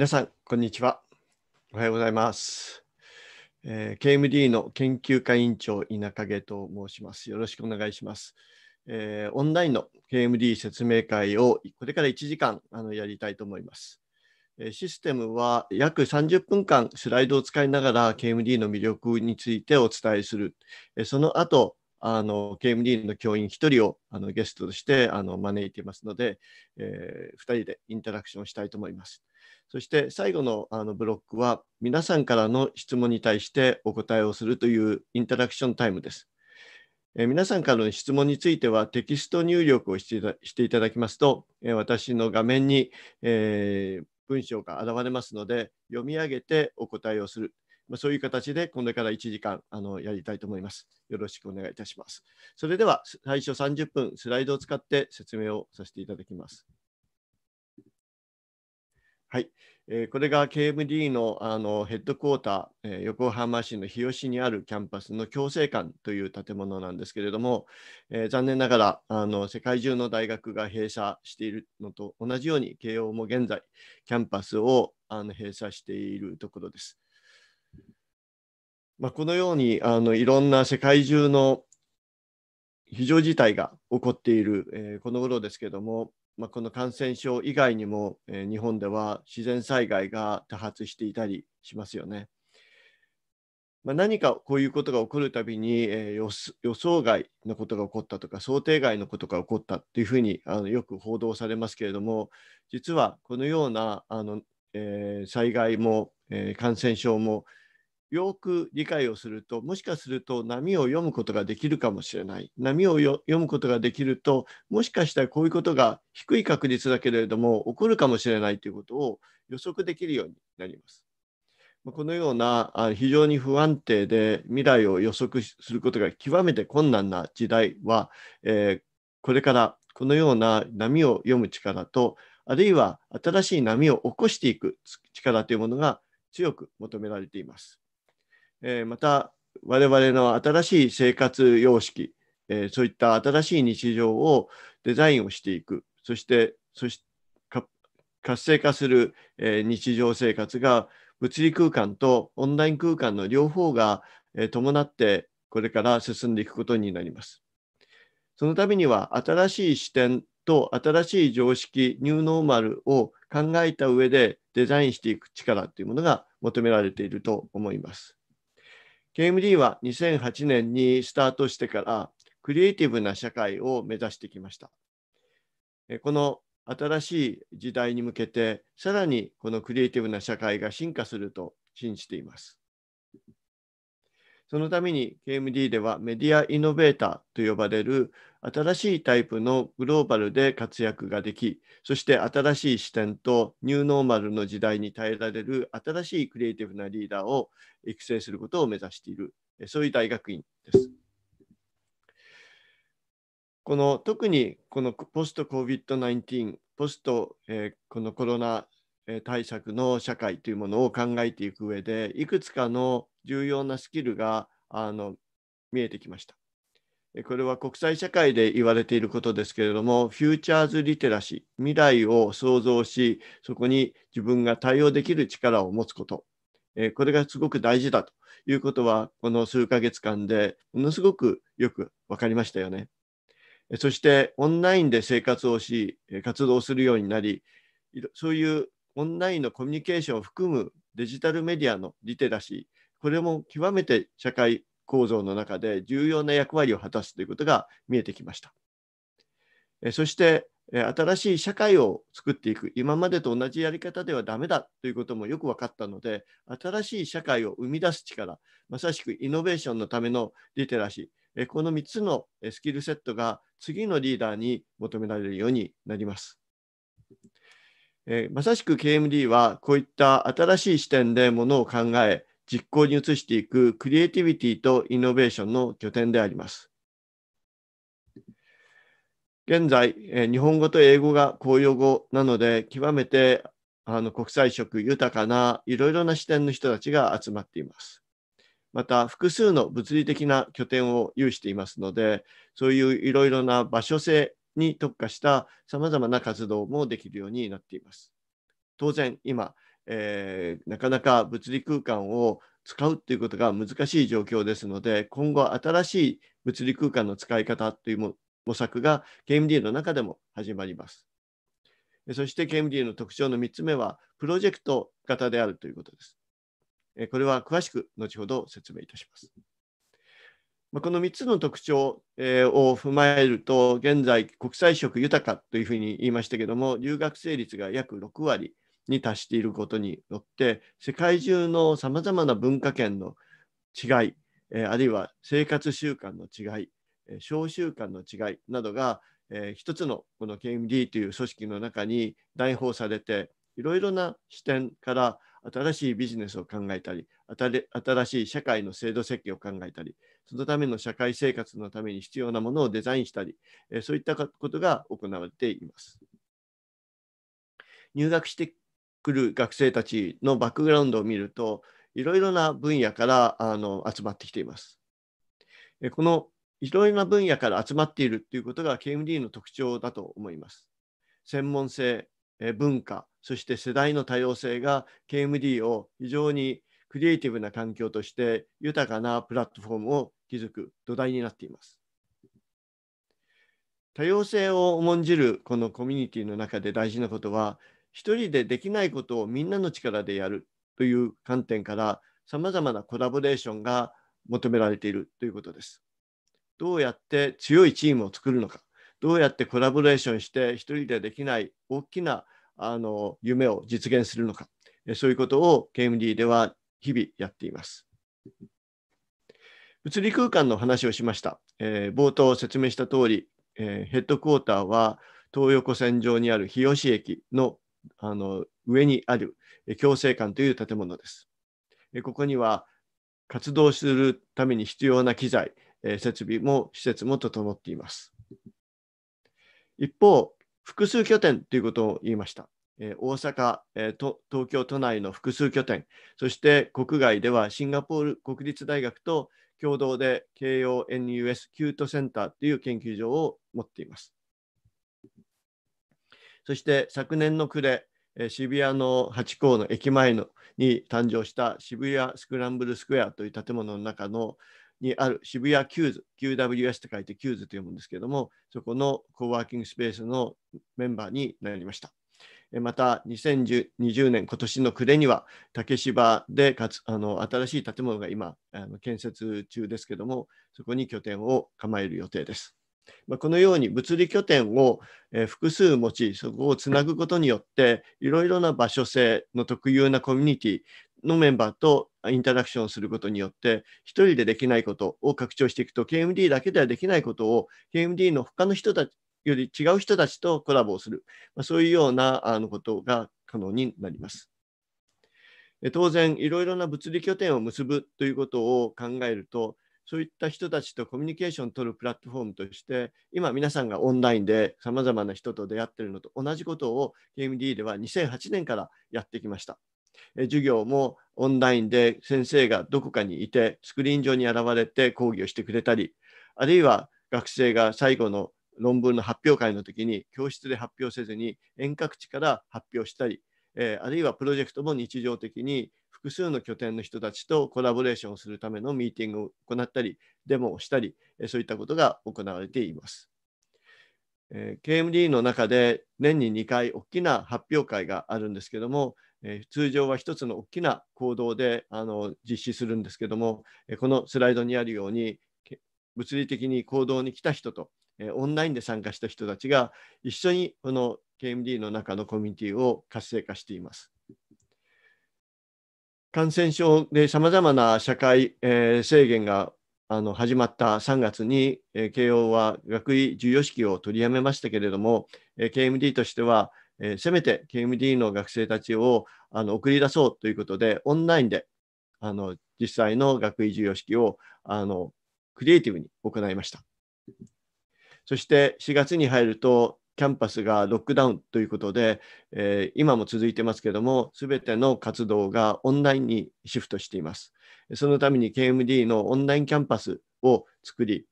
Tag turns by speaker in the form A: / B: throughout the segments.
A: 皆さん、こんにちは。おはようございます。えー、KMD の研究会委員長、稲影と申します。よろしくお願いします。えー、オンラインの KMD 説明会をこれから1時間あのやりたいと思います。システムは約30分間スライドを使いながら KMD の魅力についてお伝えする。その後、あの KMD の教員1人をあのゲストとしてあの招いていますので、えー、2人でインタラクションしたいと思います。そして最後のあのブロックは皆さんからの質問に対してお答えをするというインタラクションタイムです。え皆さんからの質問についてはテキスト入力をしていただきますと、え私の画面に、えー、文章が現れますので読み上げてお答えをする。まそういう形でこれから1時間あのやりたいと思います。よろしくお願いいたします。それでは最初30分スライドを使って説明をさせていただきます。はい、えー、これが KMD のあのヘッドクォーター、えー、横浜市の日吉にあるキャンパスの共生館という建物なんですけれども、えー、残念ながらあの世界中の大学が閉鎖しているのと同じように慶応も現在キャンパスをあの閉鎖しているところです。まあ、このようにあのいろんな世界中の非常事態が起こっている、えー、この頃ですけれども、まあ、この感染症以外にも、えー、日本では自然災害が多発していたりしますよね。まあ、何かこういうことが起こるたびに、えー、予想外のことが起こったとか想定外のことが起こったというふうにあのよく報道されますけれども実はこのようなあの、えー、災害も、えー、感染症もよく理解をするともしかすると波を読むことができるかもしれない波を読むことができるともしかしたらこういうことが低い確率だけれども起こるかもしれないということを予測できるようになります。このような非常に不安定で未来を予測することが極めて困難な時代は、えー、これからこのような波を読む力とあるいは新しい波を起こしていく力というものが強く求められています。えー、また我々の新しい生活様式、えー、そういった新しい日常をデザインをしていく、そしてそし活性化する、えー、日常生活が物理空間とオンライン空間の両方が、えー、伴ってこれから進んでいくことになります。そのためには新しい視点と新しい常識ニューノーマルを考えた上でデザインしていく力というものが求められていると思います。KMD は2008年にスタートしてからクリエイティブな社会を目指してきました。この新しい時代に向けて、さらにこのクリエイティブな社会が進化すると信じています。そのために KMD ではメディアイノベーターと呼ばれる新しいタイプのグローバルで活躍ができ、そして新しい視点とニューノーマルの時代に耐えられる新しいクリエイティブなリーダーを育成することを目指している、そういう大学院です。この特にこのポスト COVID-19、ポスト、えー、このコロナ対策の社会というものを考えていく上で、いくつかの重要なスキルがあの見えてきました。これは国際社会で言われていることですけれども、フューチャーズリテラシー、未来を想像し、そこに自分が対応できる力を持つこと、これがすごく大事だということは、この数ヶ月間でものすごくよく分かりましたよね。そしてオンラインで生活をし、活動するようになり、そういうオンラインのコミュニケーションを含むデジタルメディアのリテラシー、これも極めて社会構造の中で重要な役割を果たすということが見えてきました。そして新しい社会を作っていく今までと同じやり方ではダメだということもよく分かったので新しい社会を生み出す力まさしくイノベーションのためのリテラシーこの3つのスキルセットが次のリーダーに求められるようになります。まさしく KMD はこういった新しい視点でものを考え実行に移していくクリエイティビティとイノベーションの拠点であります。現在、日本語と英語が公用語なので、極めてあの国際色豊かないろいろな視点の人たちが集まっています。また複数の物理的な拠点を有していますのでそういういろいろな場所性に特化したさまざまな活動もできるようになっています。当然今えー、なかなか物理空間を使うっていうことが難しい状況ですので、今後新しい物理空間の使い方という模索が KMD の中でも始まります。そして KMD の特徴の3つ目は、プロジェクト型であるということです。これは詳しく後ほど説明いたします。この3つの特徴を踏まえると、現在、国際色豊かというふうに言いましたけども、留学生率が約6割、に達していることによって世界中のさまざまな文化圏の違い、えあるいは生活習慣の違い、え小習慣の違いなどが、えー、一つのこの KMD という組織の中に内包されていろいろな視点から新しいビジネスを考えたり新しい社会の制度設計を考えたりそのための社会生活のために必要なものをデザインしたり、えそういったことが行われています。入学して来る学生たちのバックグラウンドを見ると、いろいろな分野からあの集まってきています。このいろいろな分野から集まっているということが KMD の特徴だと思います。専門性、文化、そして世代の多様性が KMD を非常にクリエイティブな環境として豊かなプラットフォームを築く土台になっています。多様性を重んじるこのコミュニティの中で大事なことは一人でできないことをみんなの力でやるという観点からさまざまなコラボレーションが求められているということです。どうやって強いチームを作るのかどうやってコラボレーションして一人でできない大きなあの夢を実現するのかそういうことを KMD では日々やっています。物理空間の話をしました。えー、冒頭説明した通り、えー、ヘッドクォーターは東横線上にある日吉駅のあの上にある共生館という建物です。ここには活動するために必要な機材、設備も施設も整っています。一方、複数拠点ということを言いました。大阪、東京都内の複数拠点、そして国外ではシンガポール国立大学と共同で KONUS キュートセンターという研究所を持っています。そして昨年の暮れ、え渋谷のハチ公の駅前のに誕生した渋谷スクランブルスクエアという建物の中のにある渋谷キューズ、QWS と書いてキューズと読むんですけども、そこのコワーキングスペースのメンバーになりました。また2020年、今年の暮れには竹芝でかつあの新しい建物が今あの建設中ですけども、そこに拠点を構える予定です。まあ、このように物理拠点を複数持ち、そこをつなぐことによって、いろいろな場所性の特有なコミュニティのメンバーとインタラクションすることによって、1人でできないことを拡張していくと、KMD だけではできないことを、KMD の他の人たちより違う人たちとコラボをする、まあ、そういうようなあのことが可能になります。当然、いろいろな物理拠点を結ぶということを考えると、そういった人たちとコミュニケーションを取るプラットフォームとして、今皆さんがオンラインでさまざまな人と出会っているのと同じことを KMD では2008年からやってきました。授業もオンラインで先生がどこかにいてスクリーン上に現れて講義をしてくれたりあるいは学生が最後の論文の発表会の時に教室で発表せずに遠隔地から発表したり、えあるいはプロジェクトも日常的に複数の拠点の人たちとコラボレーションをするためのミーティングを行ったり、デモをしたり、そういったことが行われています。えー、KMD の中で年に2回大きな発表会があるんですけども、えー、通常は1つの大きな行動であの実施するんですけども、えこのスライドにあるように物理的に行動に来た人と、えオンラインで参加した人たちが一緒にこの KMD の中のコミュニティを活性化しています。感染症でさまざまな社会、えー、制限があの始まった3月に、えー、慶応は学位授与式を取りやめましたけれども、えー、KMD としては、えー、せめて KMD の学生たちをあの送り出そうということで、オンラインであの実際の学位授与式をあのクリエイティブに行いました。そして4月に入ると、キャンパスがロックダウンということで、えー、今も続いてますけども、すべての活動がオンラインにシフトしています。そのために KMD のオンラインキャンパスを作り、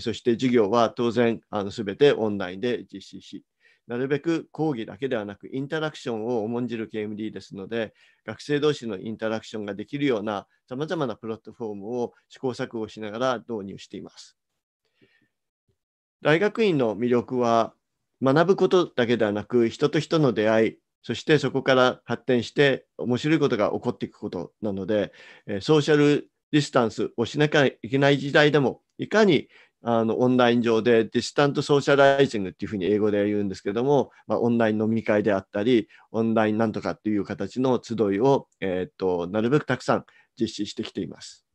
A: そして授業は当然すべてオンラインで実施し、なるべく講義だけではなくインタラクションを重んじる KMD ですので、学生同士のインタラクションができるようなさまざまなプラットフォームを試行錯誤しながら導入しています。大学院の魅力は学ぶことだけではなく、人と人の出会い、そしてそこから発展して面白いことが起こっていくことなので、ソーシャルディスタンスをしなきゃいけない時代でも、いかにあのオンライン上でディスタントソーシャライジングっていうふうに英語で言うんですけども、まあ、オンライン飲み会であったり、オンラインなんとかっていう形の集いを、えー、っとなるべくたくさん実施してきています。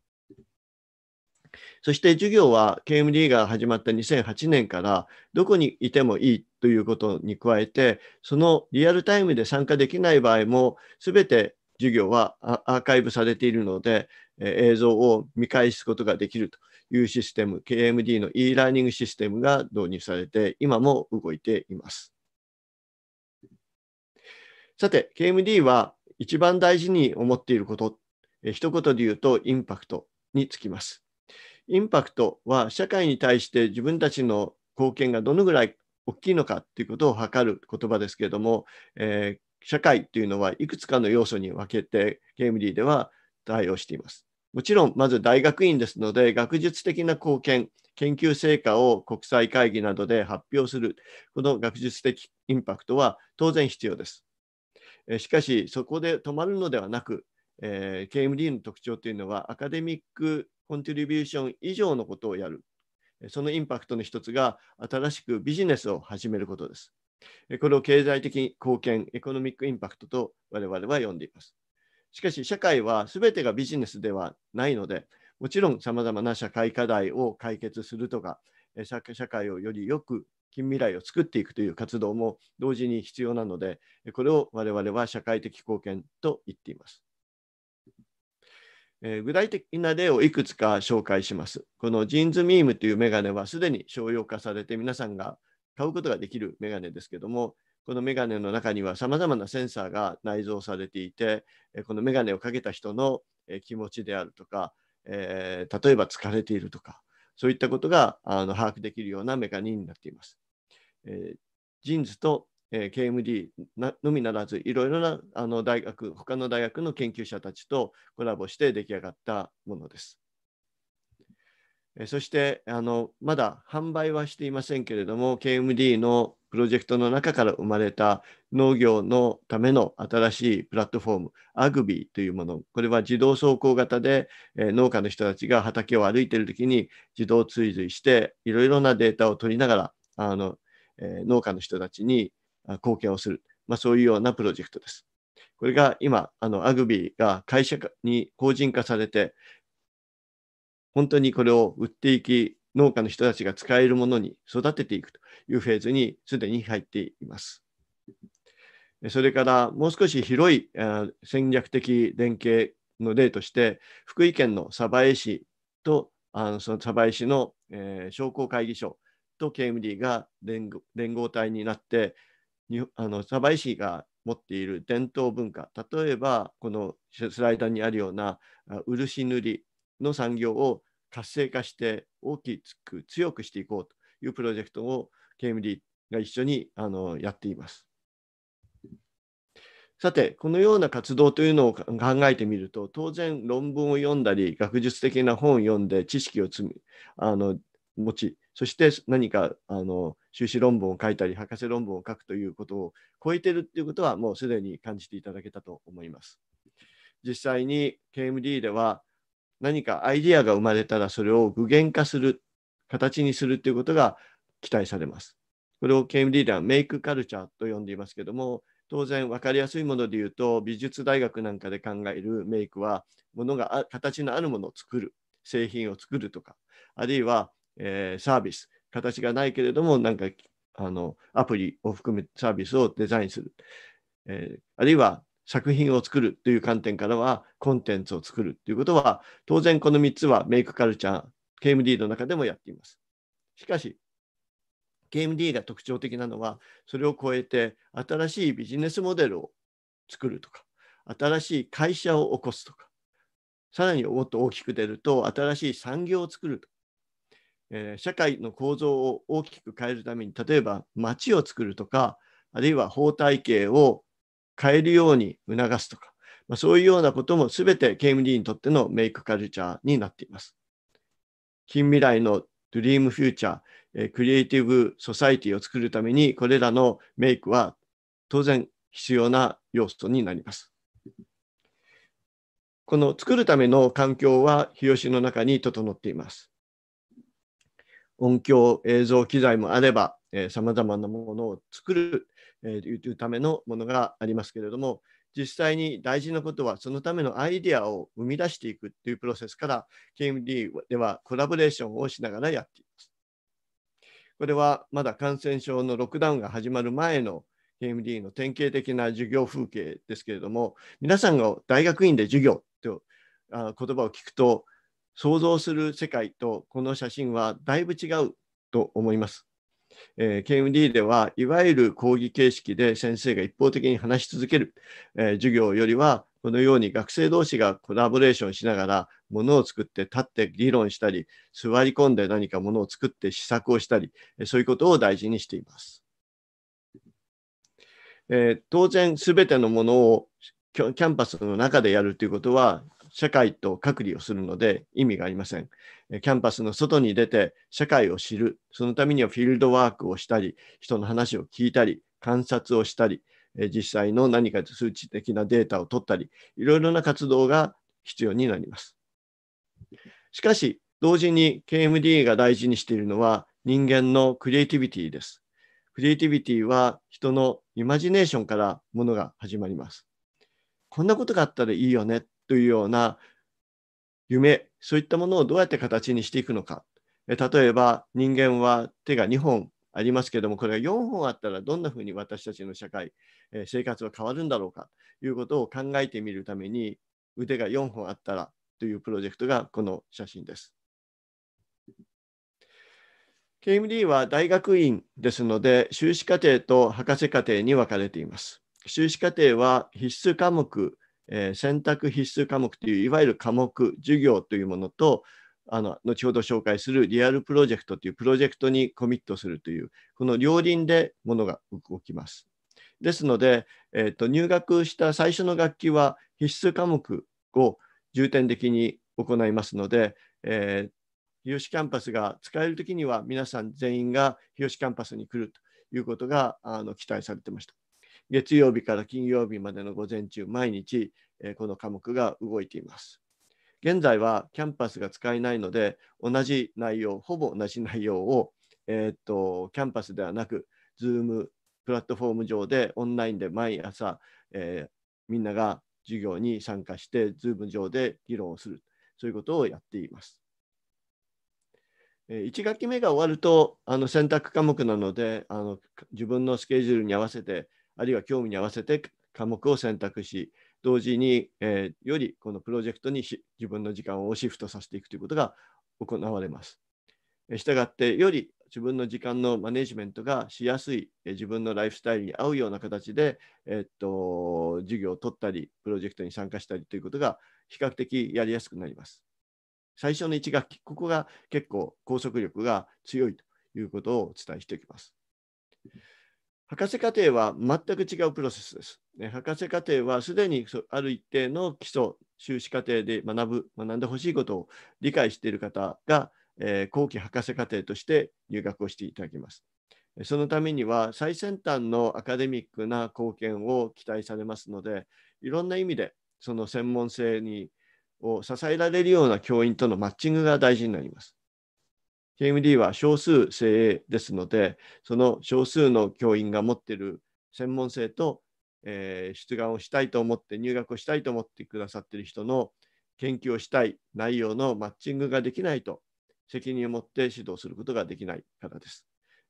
A: そして授業は KMD が始まった2008年からどこにいてもいいということに加えて、そのリアルタイムで参加できない場合も全て授業はアーカイブされているので、映像を見返すことができるというシステム、KMD の e ラーニングシステムが導入されて、今も動いています。さて、KMD は一番大事に思っていること、一言で言うとインパクトにつきます。インパクトは社会に対して自分たちの貢献がどのぐらい大きいのかということを測る言葉ですけれども、えー、社会っていうのはいくつかの要素に分けてゲームリーでは対応しています。もちろん、まず大学院ですので、学術的な貢献、研究成果を国際会議などで発表する、この学術的インパクトは当然必要です。しかし、そこで止まるのではなく、えー、KMD の特徴というのは、アカデミックコントリビューション以上のことをやる。そのインパクトの一つが、新しくビジネスを始めることです。これを経済的貢献、エコノミックインパクトと我々は呼んでいます。しかし、社会は全てがビジネスではないので、もちろん様々な社会課題を解決するとか、社会をよりよく近未来を作っていくという活動も同時に必要なので、これを我々は社会的貢献と言っています。えー、具体的な例をいくつか紹介します。このジーンズミームというメガネはすでに商用化されて皆さんが買うことができるメガネですけども、このメガネの中にはさまざまなセンサーが内蔵されていて、このメガネをかけた人の気持ちであるとか、えー、例えば疲れているとか、そういったことがあの把握できるようなメカニになっています。えー、ジーンズとえー、KMD のみならずいろいろなあの大学他の大学の研究者たちとコラボして出来上がったものです。えそしてあのまだ販売はしていませんけれども KMD のプロジェクトの中から生まれた農業のための新しいプラットフォーム a g b ーというものこれは自動走行型で、え農家の人たちが畑を歩いている時に自動追随していろいろなデータを取りながらあの、え農家の人たちに貢献をする、まあ、そういうようなプロジェクトです。これが今、あのアグビーが会社に法人化されて、本当にこれを売っていき、農家の人たちが使えるものに育てていくというフェーズにすでに入っています。それからもう少し広い戦略的連携の例として、福井県の鯖江市とあのその鯖江市の、え商工会議所と KMD が連合体になって、あの鯖江市が持っている伝統文化例えばこのスライダーにあるような漆塗りの産業を活性化して大きく強くしていこうというプロジェクトを KMD が一緒にあのやっています。さてこのような活動というのを考えてみると当然論文を読んだり学術的な本を読んで知識を積みあの持ち、そして何かあの修士論文を書いたり、博士論文を書くということを超えてるっていうことは、もうすでに感じていただけたと思います。実際に KMD では、何かアイデアが生まれたら、それを具現化する、形にするということが期待されます。これを KMD ではメイクカルチャーと呼んでいますけども、当然分かりやすいもので言うと美術大学なんかで考えるメイクはものが形のあるものを作る製品を作るとかあるいはえー、サービス、形がないけれども、なんかあのアプリを含めサービスをデザインする、えー、あるいは作品を作るという観点からはコンテンツを作るということは、当然この3つはメイクカルチャー、KMD の中でもやっています。しかし、KMD が特徴的なのは、それを超えて新しいビジネスモデルを作るとか、新しい会社を起こすとか、さらにもっと大きく出ると、新しい産業を作るとか、えー、社会の構造を大きく変えるために例えば町を作るとかあるいは法体系を変えるように促すとか、まあ、そういうようなことも全て KMD にとってのメイクカルチャーになっています。近未来のドリームフューチャー、えー、クリエイティブソサイティを作るためにこれらのメイクは当然必要な要素になります。この作るための環境は日吉の中に整っています。音響、映像機材もあれば、さまざまなものを作る、えー、というためのものがありますけれども、実際に大事なことは、そのためのアイデアを生み出していくというプロセスから、KMD ではコラボレーションをしながらやっています。これはまだ感染症のロックダウンが始まる前の KMD の典型的な授業風景ですけれども、皆さんが大学院で授業と言葉を聞くと、想像する世界とこの写真はだいぶ違うと思います。えー、KMD ではいわゆる講義形式で先生が一方的に話し続ける、えー、授業よりはこのように学生同士がコラボレーションしながらものを作って立って議論したり座り込んで何かものを作って試作をしたりそういうことを大事にしています。えー、当然すべてのものをキャンパスの中でやるということは社会と隔離をするので意味がありません。キャンパスの外に出て社会を知る。そのためにはフィールドワークをしたり、人の話を聞いたり、観察をしたり、実際の何か数値的なデータを取ったり、いろいろな活動が必要になります。しかし、同時に KMD が大事にしているのは人間のクリエイティビティです。クリエイティビティは人のイマジネーションからものが始まります。こんなことがあったらいいよねっというような夢、そういったものをどうやって形にしていくのか。例えば人間は手が2本ありますけども、これが4本あったらどんなふうに私たちの社会、生活は変わるんだろうかということを考えてみるために、腕が4本あったらというプロジェクトがこの写真です。KMD は大学院ですので、修士課程と博士課程に分かれています。修士課程は必須科目えー、選択必須科目といういわゆる科目授業というものとあの後ほど紹介するリアルプロジェクトというプロジェクトにコミットするというこの両輪でものが動きます。ですので、えーと、入学した最初の学期は必須科目を重点的に行いますので、えー、日吉キャンパスが使えるときには皆さん全員が日吉キャンパスに来るということがあの期待されてました。月曜日から金曜日までの午前中、毎日、えこの科目が動いています。現在はキャンパスが使えないので、同じ内容、ほぼ同じ内容を、えー、っとキャンパスではなく、Zoom プラットフォーム上でオンラインで毎朝、えー、みんなが授業に参加して、Zoom 上で議論をする、そういうことをやっています。1学期目が終わるとあの選択科目なのであの自分のスケジュールに合わせてあるいは興味に合わせて科目を選択し、同時に、えー、よりこのプロジェクトに自分の時間をシフトさせていくということが行われます。したがってより自分の時間のマネジメントがしやすい自分のライフスタイルに合うような形で、えっと、授業を取ったりプロジェクトに参加したりということが比較的やりやすくなります。最初の1学期ここが結構拘束力が強いということをお伝えしておきます。博士課程は全く違うプロセスです。ね、博士課程はすでにある一定の基礎、修士課程で学ぶ、学んでほしいことを理解している方が、えー、後期博士課程として入学をしていただきます。そのためには最先端のアカデミックな貢献を期待されますので、いろんな意味でその専門性にを支えられるような教員とのマッチングが大事になります。KMD は少数精鋭ですので、その少数の教員が持っている専門性と、えー、出願をしたいと思って、入学をしたいと思ってくださっている人の研究をしたい内容のマッチングができないと、責任を持って指導することができないからです。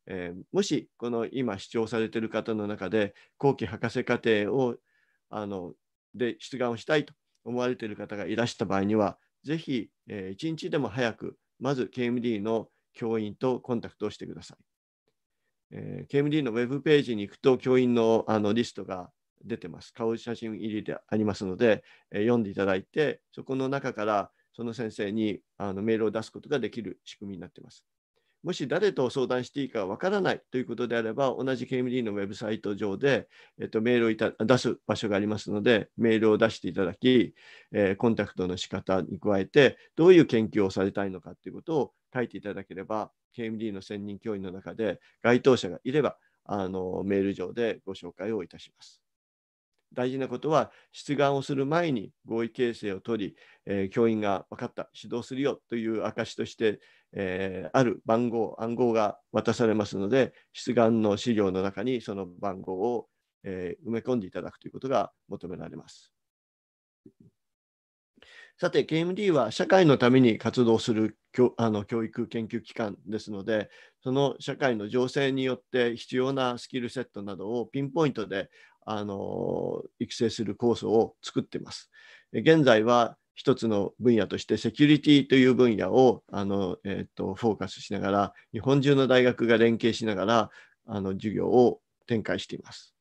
A: えー、もし、この今主張されている方の中で、後期博士課程をあので出願をしたいと思われている方がいらした場合には、ぜひ、えー、一日でも早くまず KMD の教員とコンタクトをしてください。えー、KMD のウェブページに行くと教員のあのリストが出てます。顔写真入りでありますので、えー、読んでいただいて、そこの中からその先生にあのメールを出すことができる仕組みになっています。もし誰と相談していいかわからないということであれば、同じ KMD のウェブサイト上で、えっと、メールをいた出す場所がありますので、メールを出していただき、えー、コンタクトの仕方に加えて、どういう研究をされたいのかということを書いていただければ、KMD の専任教員の中で該当者がいれば、あのメール上でご紹介をいたします。大事なことは、出願をする前に合意形成を取り、えー、教員が分かった、指導するよという証として、えー、ある番号、暗号が渡されますので、出願の資料の中にその番号を、えー、埋め込んでいただくということが求められます。さて、KMD は社会のために活動する教あの教育研究機関ですので、その社会の情勢によって必要なスキルセットなどをピンポイントであの育成するコースを作っています。現在は一つの分野としてセキュリティという分野をあの、えーとフォーカスしながら日本中の大学が連携しながらあの授業を展開しています。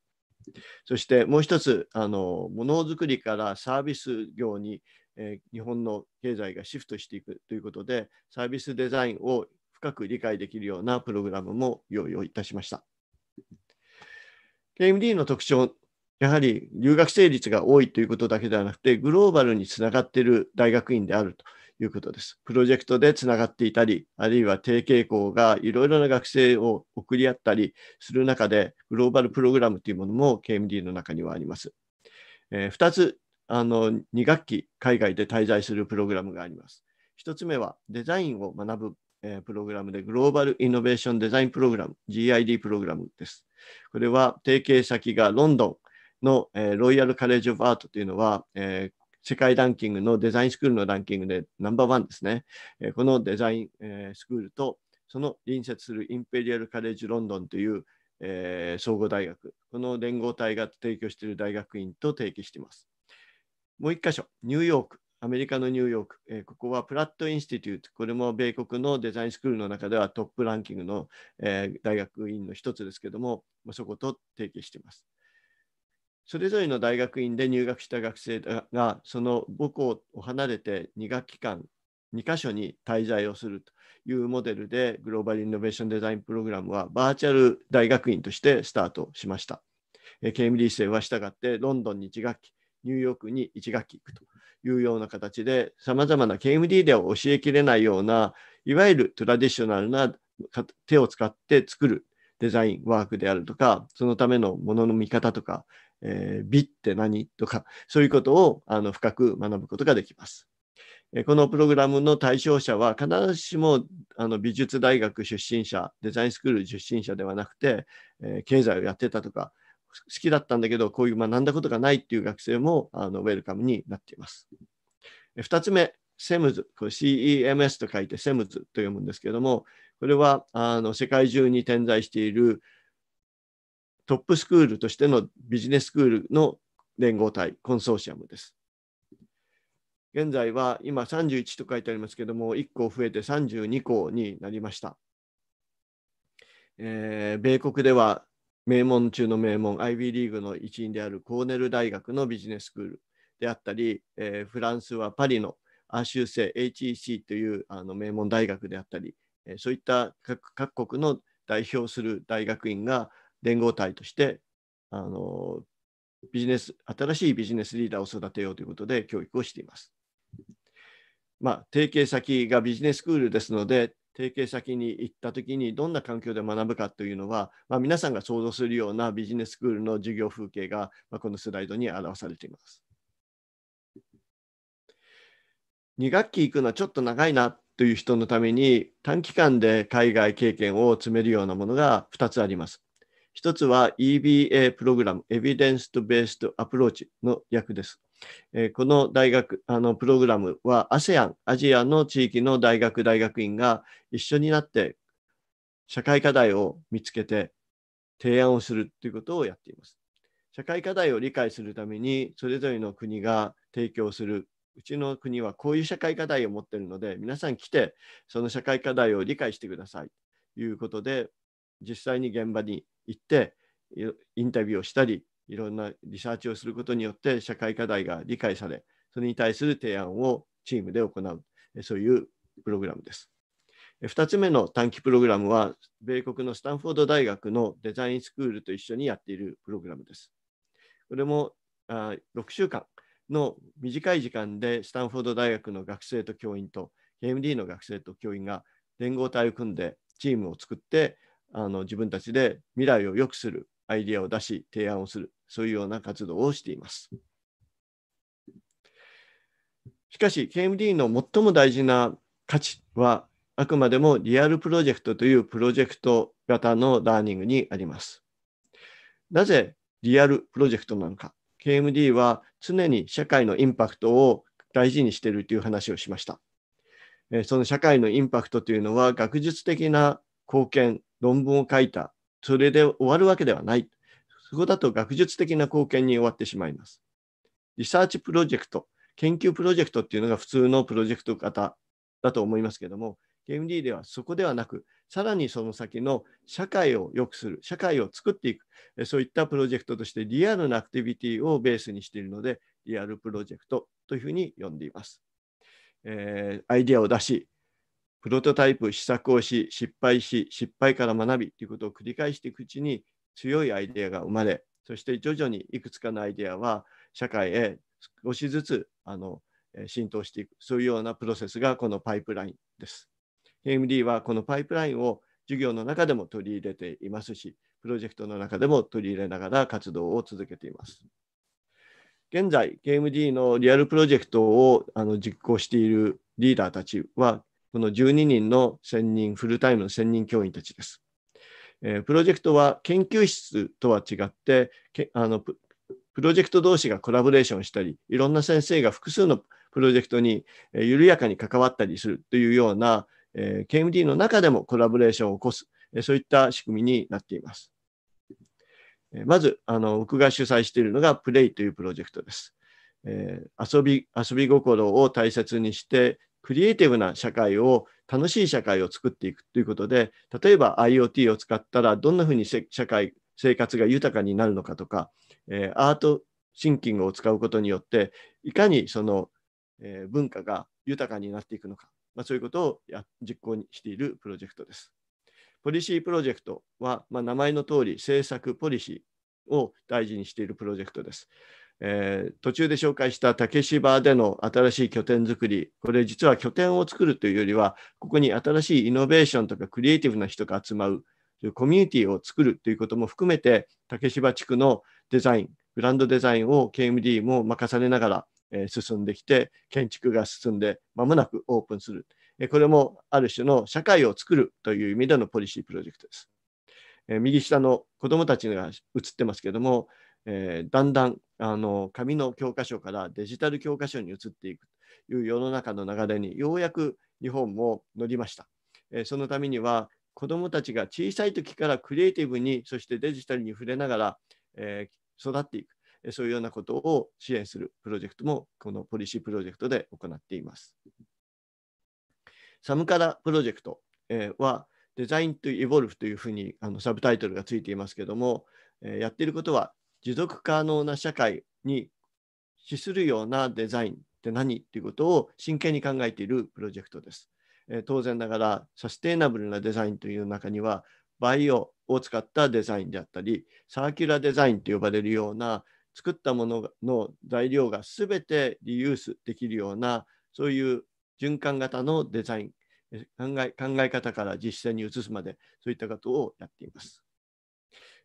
A: そしてもう一つあのものづくりからサービス業にえー、日本の経済がシフトしていくということで、サービスデザインを深く理解できるようなプログラムも用意をいたしました。KMD の特徴、やはり留学生率が多いということだけではなくて、グローバルにつながっている大学院であるということです。プロジェクトでつながっていたり、あるいは低傾校がいろいろな学生を送り合ったりする中で、グローバルプログラムというものも KMD の中にはあります。えー、2つあの2学期海外で滞在するプログラムがあります。1つ目はデザインを学ぶ、えー、プログラムでグローバルイノベーションデザインプログラム GID プログラムです。これは提携先がロンドンの、えー、ロイヤルカレッジオブアートというのは、えー、世界ランキングのデザインスクールのランキングでナンバーワンですね。えこのデザイン、えスクールとその隣接するインペリアルカレッジロンドンという、え総合大学、この連合体が提供している大学院と提携しています。もう一箇所、ニューヨーク、アメリカのニューヨーク、えー、ここはプラットインスティテュート、これも米国のデザインスクールの中ではトップランキングの、えー、大学院の一つですけども、そこと提携しています。それぞれの大学院で入学した学生が、その母校を離れて2学期間、2箇所に滞在をするというモデルで、グローバルイノベーションデザインプログラムはバーチャル大学院としてスタートしました。ケイムリー生は従ってロンドンに1学期、ニューヨークに1学期行くというような形で、さまざまな KMD では教えきれないような、いわゆるトラディショナルな手を使って作るデザインワークであるとか、そのためのものの見方とか、えー、美って何とか、そういうことをあの深く学ぶことができます。このプログラムの対象者は必ずしもあの美術大学出身者、デザインスクール出身者ではなくて、え経済をやってたとか、好きだったんだけど、こういう学んだことがないっていう学生もあのウェルカムになっています。2つ目、セムズ、こ CEMS と書いてセムズと読むんですけども、これはあの世界中に点在しているトップスクールとしてのビジネススクールの連合体、コンソーシアムです。現在は今31と書いてありますけども、1校増えて32校になりました。えー、米国では名門中の名門、IB リーグの一員であるコーネル大学のビジネススクールであったり、えー、フランスはパリのアシュ修正 HEC というあの名門大学であったり、えー、そういった各国の代表する大学院が連合体として、あのビジネス新しいビジネスリーダーを育てようということで教育をしています。まあ、提携先がビジネススクールですので、提携先に行った時にどんな環境で学ぶかというのは、まあ、皆さんが想像するようなビジネススクールの授業風景が、まあ、このスライドに表されています。2学期行くのはちょっと長いなという人のために短期間で海外経験を積めるようなものが2つあります。1つは EBA プログラム、エビデンス e ベース e d Approach の役です。えー、この大学、あの、プログラムは ASEAN、アジアの地域の大学、大学院が一緒になって社会課題を見つけて提案をするということをやっています。社会課題を理解するために、それぞれの国が提供する、うちの国はこういう社会課題を持っているので、皆さん来て、その社会課題を理解してくださいということで、実際に現場に行って、インタビューをしたり、いろんなリサーチをすることによって社会課題が理解され、それに対する提案をチームで行う、そういうプログラムです。2つ目の短期プログラムは、米国のスタンフォード大学のデザインスクールと一緒にやっているプログラムです。これもあ6週間の短い時間でスタンフォード大学の学生と教員と KMD の学生と教員が連合体を組んでチームを作ってあの自分たちで未来を良くするアイデアを出し、提案をする、そういうような活動をしています。しかし、KMD の最も大事な価値は、あくまでもリアルプロジェクトというプロジェクト型のラーニングにあります。なぜリアルプロジェクトなのか。KMD は常に社会のインパクトを大事にしているという話をしました。その社会のインパクトというのは学術的な貢献、論文を書いたそれで終わるわけではない。そこだと学術的な貢献に終わってしまいます。リサーチプロジェクト、研究プロジェクトっていうのが普通のプロジェクト型だと思いますけども、KMD ではそこではなく、さらにその先の社会を良くする、社会を作っていく、そういったプロジェクトとしてリアルなアクティビティをベースにしているので、リアルプロジェクトというふうに呼んでいます。えー、アイデアを出し、プロトタイプ、試作をし、失敗し、失敗から学びということを繰り返していくうちに強いアイデアが生まれ、そして徐々にいくつかのアイデアは社会へ少しずつあの浸透していく、そういうようなプロセスがこのパイプラインです。AMD はこのパイプラインを授業の中でも取り入れていますし、プロジェクトの中でも取り入れながら活動を続けています。現在、KMD のリアルプロジェクトをあの実行しているリーダーたちは、この12人の専任、フルタイムの専任教員たちです。えー、プロジェクトは研究室とは違ってあのプ、プロジェクト同士がコラボレーションしたり、いろんな先生が複数のプロジェクトに緩やかに関わったりするというような、えー、KMD の中でもコラボレーションを起こす、えー、そういった仕組みになっています。えまずあの、僕が主催しているのがプレイというプロジェクトです。え遊び遊び心を大切にしてクリエイティブな社会を楽しい社会を作っていくということで、例えば IoT を使ったらどんなふうに社会、生活が豊かになるのかとか、えー、アートシンキングを使うことによって、いかにその、えー、文化が豊かになっていくのか、まあ、そういうことをや実行にしているプロジェクトです。ポリシープロジェクトは、まあ、名前の通り政策ポリシーを大事にしているプロジェクトです。えー、途中で紹介した竹芝での新しい拠点づくり、これ実は拠点を作るというよりは、ここに新しいイノベーションとかクリエイティブな人が集まる、コミュニティを作るということも含めて、竹芝地区のデザイン、グランドデザインを KMD も任されながら、えー、進んできて、建築が進んで、まもなくオープンする。これもある種の社会を作るという意味でのポリシープロジェクトです。右下の子どもたちが映ってますけども、えー、だんだんあの紙の教科書からデジタル教科書に移っていくという世の中の流れにようやく日本も乗りました。えー、そのためには子どもたちが小さい時からクリエイティブにそしてデジタルに触れながら、えー、育っていく、えー、そういうようなことを支援するプロジェクトもこのポリシープロジェクトで行っています。サムカラプロジェクト、えー、はデザインとイボルフというふうにあのサブタイトルがついていますけども、えー、やっていることは持続可能な社会に資するようなデザインって何っていうことを真剣に考えているプロジェクトです。え当然ながらサステイナブルなデザインという中にはバイオを使ったデザインであったりサーキュラーデザインと呼ばれるような作ったものの材料が全てリユースできるようなそういう循環型のデザイン考え考え方から実践に移すまでそういったことをやっています。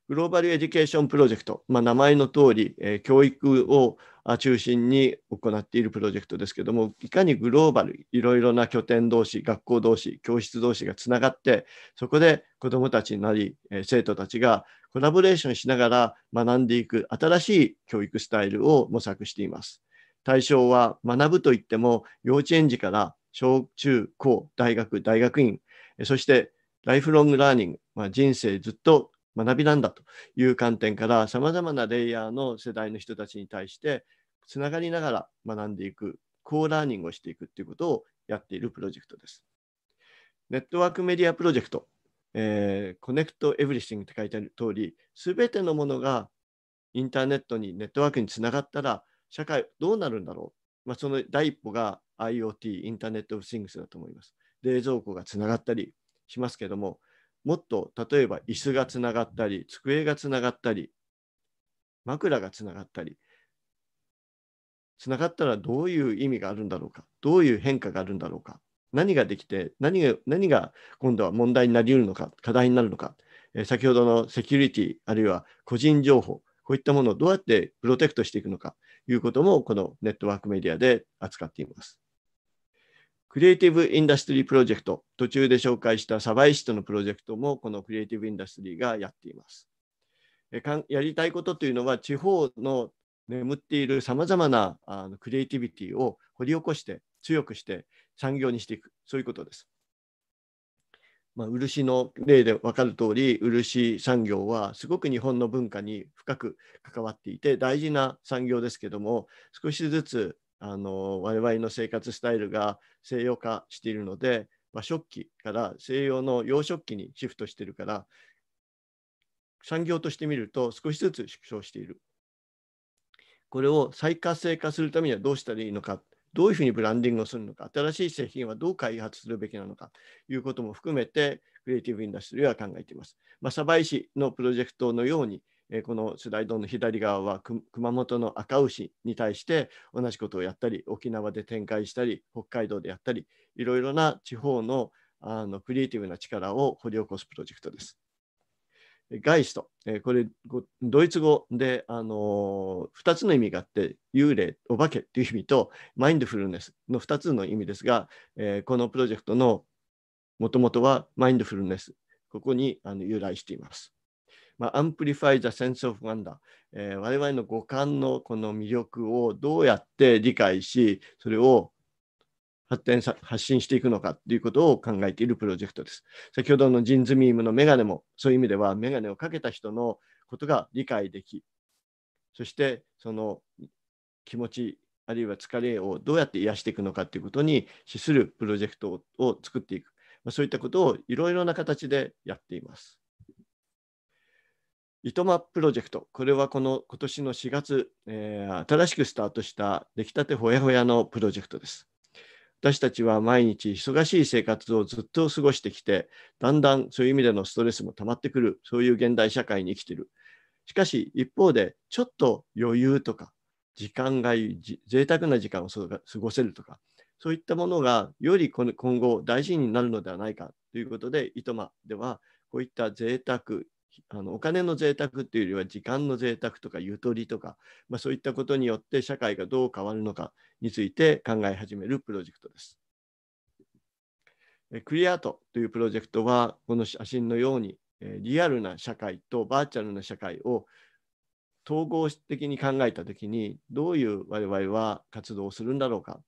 A: グローバルエデュケーションプロジェクト、まあ、名前の通り、えー、教育を中心に行っているプロジェクトですけども、いかにグローバル、いろいろな拠点同士、学校同士、教室同士がつながって、そこで子どもたちなり、えー、生徒たちがコラボレーションしながら学んでいく新しい教育スタイルを模索しています。対象は学ぶといっても幼稚園児から小中高大学大学院そしてライフロングラーニング、まあ、人生ずっと学びなんだという観点からさまざまなレイヤーの世代の人たちに対してつながりながら学んでいくコーラーニングをしていくということをやっているプロジェクトです。ネットワークメディアプロジェクト、えー、コネクトエブリシングと書いてある通り、すべてのものがインターネットに、ネットワークにつながったら、社会どうなるんだろう。まあ、その第一歩が IoT、インターネット・オブ・シングスだと思います。冷蔵庫がつながったりしますけども、もっと例えば椅子がつながったり、机がつながったり、枕がつながったり、つながったらどういう意味があるんだろうか、どういう変化があるんだろうか、何ができて、何が何が今度は問題になりうるのか、課題になるのか、え先ほどのセキュリティ、あるいは個人情報、こういったものをどうやってプロテクトしていくのかということも、このネットワークメディアで扱っています。クリエイティブ・インダストリー・プロジェクト、途中で紹介したサバイシトのプロジェクトも、このクリエイティブ・インダストリーがやっています。えかんやりたいことというのは、地方の眠っているさまざまなあのクリエイティビティを掘り起こして、強くして産業にしていく、そういうことです。まあ、漆の例で分かる通り、漆産業はすごく日本の文化に深く関わっていて、大事な産業ですけども、少しずつあの我々の生活スタイルが西洋化しているので、和食器から西洋の洋食器にシフトしてるから産業としてみると少しずつ縮小している。これを再活性化するためにはどうしたらいいのか、どういうふうにブランディングをするのか、新しい製品はどう開発するべきなのかということも含めて、クリエイティブインダストリーは考えています。まあ、鯖江市のプロジェクトのように、えこのスライドの左側は熊本の赤牛に対して同じことをやったり、沖縄で展開したり、北海道でやったり、いろいろな地方のあのクリエイティブな力を掘り起こすプロジェクトです。ガイスト、えこれ、ドイツ語で、あの2つの意味があって、幽霊、お化けという意味と、マインドフルネスの2つの意味ですが、えこのプロジェクトのもともとはマインドフルネス、ここにあの由来しています。まあ、アンプリファイ・ザ・ h e Sense of えー、我々の五感のこの魅力をどうやって理解し、それを発展さ発信していくのかということを考えているプロジェクトです。先ほどのジンズミームのメガネもそういう意味ではメガネをかけた人のことが理解でき、そしてその気持ちあるいは疲れをどうやって癒していくのかということに資するプロジェクトを作っていく、まあ、そういったことをいろいろな形でやっています。糸とプロジェクト、これはこの今年の4月、えー、新しくスタートした出来たてほやほやのプロジェクトです。私たちは毎日忙しい生活をずっと過ごしてきて、だんだんそういう意味でのストレスも溜まってくる、そういう現代社会に生きている。しかし一方で、ちょっと余裕とか、時間が贅沢な時間を過ごせるとか、そういったものがより今後大事になるのではないかということで、いとまではこういった贅沢、あのお金の贅沢っていうよりは時間の贅沢とかゆとりとか、まあ、そういったことによって社会がどう変わるのかについて考え始めるプロジェクトです。クリアートというプロジェクトはこの写真のようにリアルな社会とバーチャルな社会を統合的に考えた時にどういう我々は活動をするんだろうか、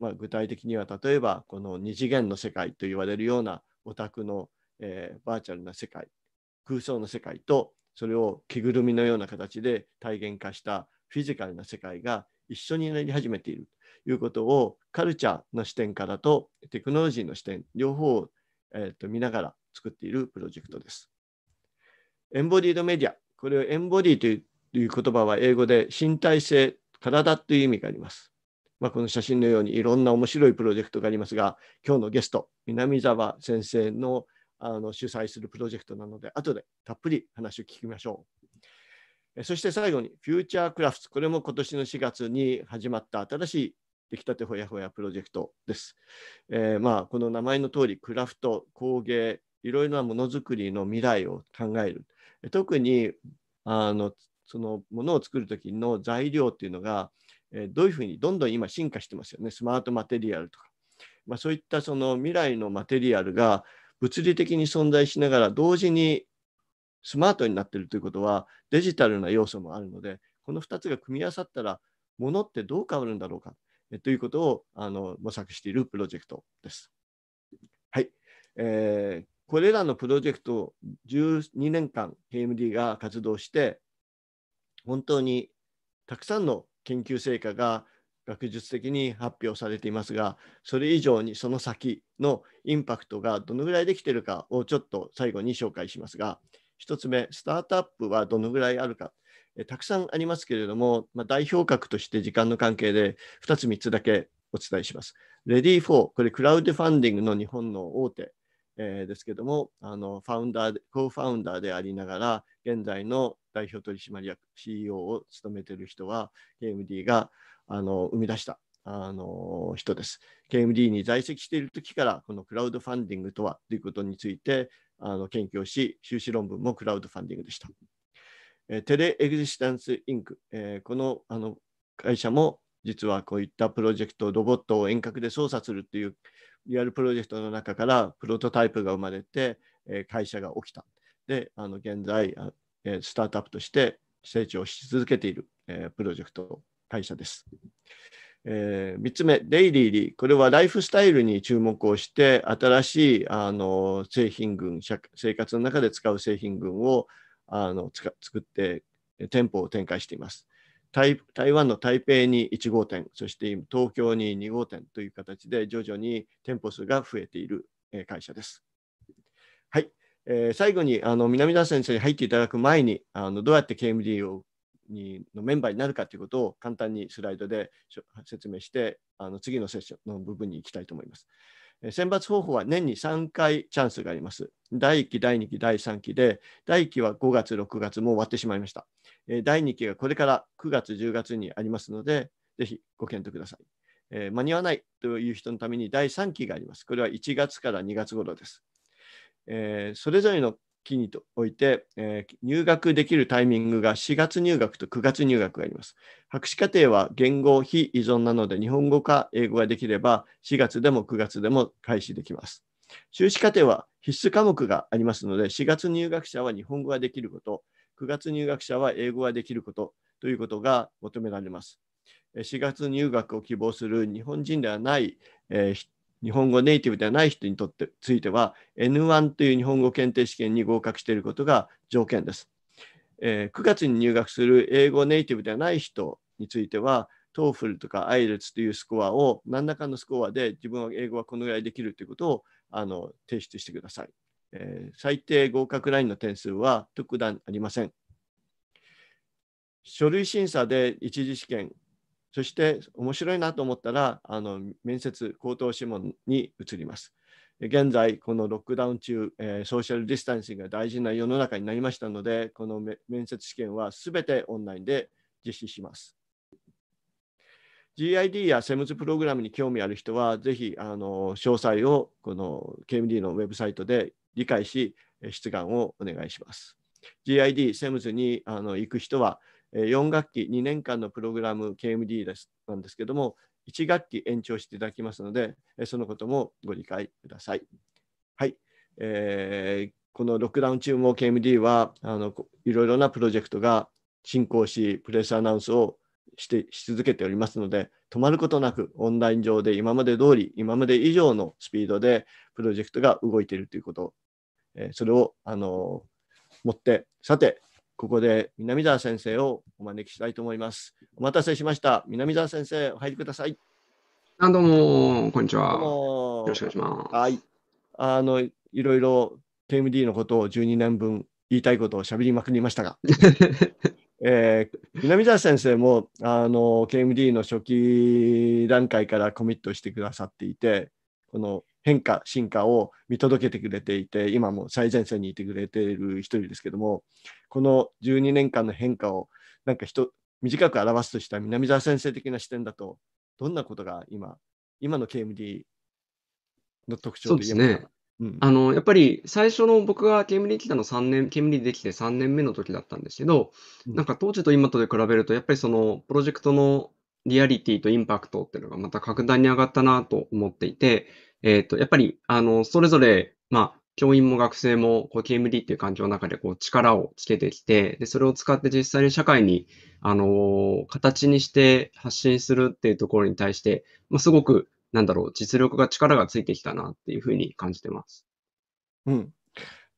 A: まあ、具体的には例えばこの二次元の世界と言われるようなオタクの、えー、バーチャルな世界空想の世界とそれを着ぐるみのような形で体現化したフィジカルな世界が一緒になり始めているということをカルチャーの視点からとテクノロジーの視点両方を、えー、と見ながら作っているプロジェクトです。エンボディードメディアこれをエンボディという言葉は英語で身体性体という意味があります。まあ、この写真のようにいろんな面白いプロジェクトがありますが今日のゲスト南沢先生のあの主催するプロジェクトなので、後でたっぷり話を聞きましょう。そして最後に、フューチャークラフト。これも今年の4月に始まった新しい出来たてほやほやプロジェクトです。えー、まあ、この名前の通り、クラフト、工芸、いろいろなものづくりの未来を考える。特にあのそのものを作る時の材料っていうのが、えどういうふうにどんどん今進化してますよね。スマートマテリアルとか。まあ、そういったその未来のマテリアルが物理的に存在しながら同時にスマートになっているということはデジタルな要素もあるのでこの2つが組み合わさったらものってどう変わるんだろうかえということをあの模索しているプロジェクトです。はい、えー、これらのプロジェクトを12年間 KMD が活動して本当にたくさんの研究成果が学術的に発表されていますが、それ以上にその先のインパクトがどのぐらいできているかをちょっと最後に紹介しますが、1つ目、スタートアップはどのぐらいあるか、えたくさんありますけれども、まあ、代表格として時間の関係で2つ、3つだけお伝えします。レディー4、これクラウドファンディングの日本の大手、えー、ですけども、あのファウンダー、コーファウンダーでありながら、現在の代表取締役 CEO を務めている人は、KMD があの生み出したあの人です。KMD に在籍している時からこのクラウドファンディングとはということについてあの研究をし修士論文もクラウドファンディングでした。えテレエグジスタンスインク、えー、このあの会社も実はこういったプロジェクトロボットを遠隔で操作するというリアルプロジェクトの中からプロトタイプが生まれて、えー、会社が起きた。であの現在、えスタートアップとして成長し続けている、えー、プロジェクト会社です。えー、3つ目、デイリーリー。これはライフスタイルに注目をして、新しいあの製品群、生活の中で使う製品群をあの作って店舗を展開しています。台湾の台北に1号店、そして東京に2号店という形で徐々に店舗数が増えている会社です。はい、えー、最後にあの南田先生に入っていただく前にあのどうやって KMD をにのメンバーになるかということを簡単にスライドで説明して、あの次のセッションの部分に行きたいと思います。選抜方法は年に3回チャンスがあります。第1期、第2期、第3期で、第1期は5月、6月も終わってしまいました。第2期がこれから9月、10月にありますので、ぜひご検討ください。え間に合わないという人のために第3期があります。これは1月から2月頃です。えそれぞれの機において、えー、入学できるタイミングが4月入学と9月入学があります。博士課程は言語非依存なので、日本語か英語ができれば4月でも9月でも開始できます。修士課程は必須科目がありますので、4月入学者は日本語ができること、9月入学者は英語ができることということが求められます。4月入学を希望する日本人ではない、えー、日本語ネイティブではない人にとってついては N1 という日本語検定試験に合格していることが条件です。えー、9月に入学する英語ネイティブではない人については TOEFL とか IELTS というスコアを何らかのスコアで自分は英語はこのぐらいできるということをあの提出してください、えー、最低合格ラインの点数は特段ありません。書類審査で一次試験、そして面白いなと思ったら、あの面接、口頭諮問に移ります。現在、このロックダウン中、えソーシャルディスタンシングが大事な世の中になりましたので、この面接試験はすべてオンラインで実施します。GID や SEMS プログラムに興味ある人は、ぜひあの詳細をこの KMD のウェブサイトで理解し、出願をお願いします。GID、SEMS にあの行く人は、4学期2年間のプログラム KMD ですなんですけども、1学期延長していただきますので、そのこともご理解ください。はい。えー、このロックダウン中も KMD はあのいろいろなプロジェクトが進行し、プレスアナウンスをしてし続けておりますので、止まることなくオンライン上で今まで通り、今まで以上のスピードでプロジェクトが動いているということ、えー、それをあの持って、さて、ここで南沢先生をお招きしたいと思います。お待たせしました。南沢先生、お入りください。
B: あどうも、こんにちは。よ
A: ろしくお願いします。はい。あの、いろいろ TMD のことを12年分言いたいことをしゃべりまくりましたが、えー、南沢先生もあの KMD の初期段階からコミットしてくださっていて、この変化、進化を見届けてくれていて、今も最前線にいてくれている一人ですけども、この12年間の変化を、なんか人短く表すとした南澤先生的な視点だと、どんなことが今、今の KMD
B: の特徴で言えますかあのやっぱり最初の僕が煙来たの3年煙できて3年目の時だったんですけど、なんか当時と今とで比べるとやっぱりそのプロジェクトのリアリティとインパクトっていうのがまた格段に上がったなと思っていてえっ、ー、と、やっぱり、あの、それぞれ、まあ、教員も学生も、こう、KMD っていう環境の中で、こう、力をつけてきて、で、それを使って実際に社会に、あの形にして発信するっていうところに対して、まあ、すごく、なんだろう、実力が力がついてきたなっていうふうに感じてます。
A: うん。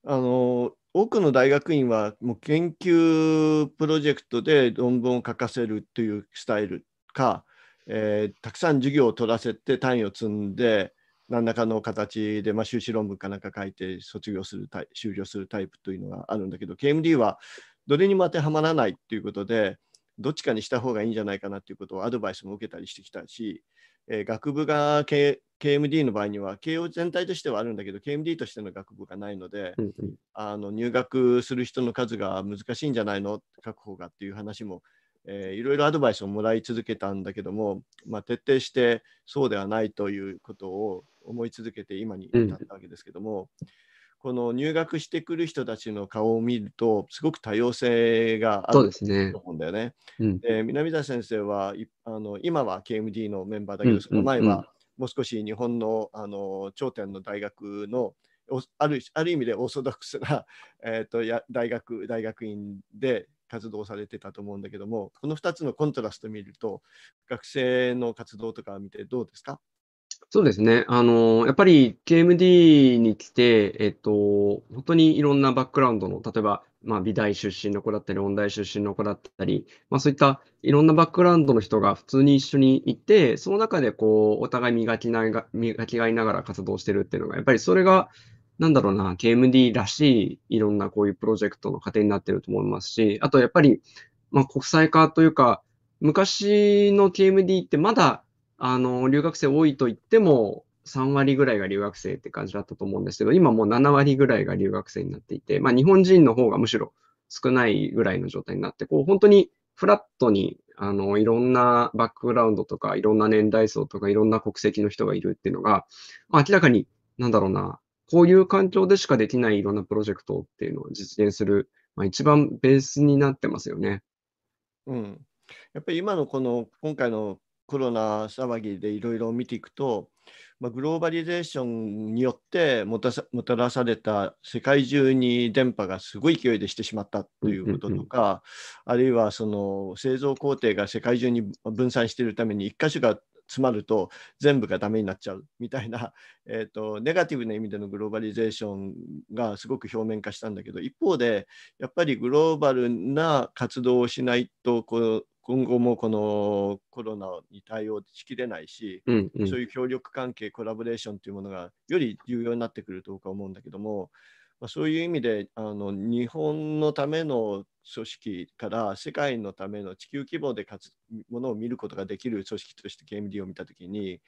A: あの多くの大学院はもう研究プロジェクトで論文を書かせるというスタイルか、えー、たくさん授業を取らせて単位を積んで、何らかの形で、まあ、修士論文かなんか書いて卒業するタイ終了するタイプというのがあるんだけど KMD はどれにも当てはまらないということでどっちかにした方がいいんじゃないかなということをアドバイスも受けたりしてきたし、えー、学部が、K、KMD の場合には慶応全体としてはあるんだけど KMD としての学部がないので、うんうん、あの入学する人の数が難しいんじゃないの確保がっていう話もえー、いろいろアドバイスをもらい続けたんだけども、まあ、徹底してそうではないということを思い続けて今に至ったわけですけども、うん、この入学してくる人たちの顔を見るとすごく多様性があると思うんだよね。で、ねうん、南田先生はあの今は KMD のメンバーだけど、その前はもう少し日本のあの頂点の大学のあるある意味でオーソドックスな、えーと、や大学大学院で活動されてたと思うんだけどもこの2つのコントラスト見ると学生の活動とか見てどうですか
B: そうですね。あの、やっぱり KMD に来て、えっと、本当にいろんなバックグラウンドの、例えば、ま、美大出身の子だったり、音大出身の子だったり、ま、そういったいろんなバックグラウンドの人が普通に一緒にいて、その中でこうお互い磨きなが磨き合いながら活動してるっていうのが、やっぱりそれが、なんだろうな、KMD らしいいろんなこういうプロジェクトの糧になってると思いますし、あとやっぱり、ま、国際化というか、昔の KMD ってまだあの、留学生多いと言っても、3割ぐらいが留学生って感じだったと思うんですけど、今もう7割ぐらいが留学生になっていて、まあ日本人の方がむしろ少ないぐらいの状態になって、こう本当にフラットに、あの、いろんなバックグラウンドとか、いろんな年代層とか、いろんな国籍の人がいるっていうのが、まあ、明らかに、なんだろうな、こういう環境でしかできないいろんなプロジェクトっていうのを実現する、まあ、一番ベースになってますよね。
A: うん。やっぱり今のこの今回のコロナ騒ぎでいろいろ見ていくと、まあ、グローバリゼーションによってもたらされた世界中に電波がすごい勢いでしてしまったということとか、あるいはその製造工程が世界中に分散しているために1箇所が詰まると全部がダメになっちゃうみたいな、えーとネガティブな意味でのグローバリゼーションがすごく表面化したんだけど一方でやっぱりグローバルな活動をしないとこう今後もこのコロナに対応しきれないし、うんうん、そういう協力関係、コラボレーションというものがより重要になってくると僕は思うんだけども、まあ、そういう意味であの日本のための組織から世界のための地球規模でものを見ることができる組織として KMD を見たときに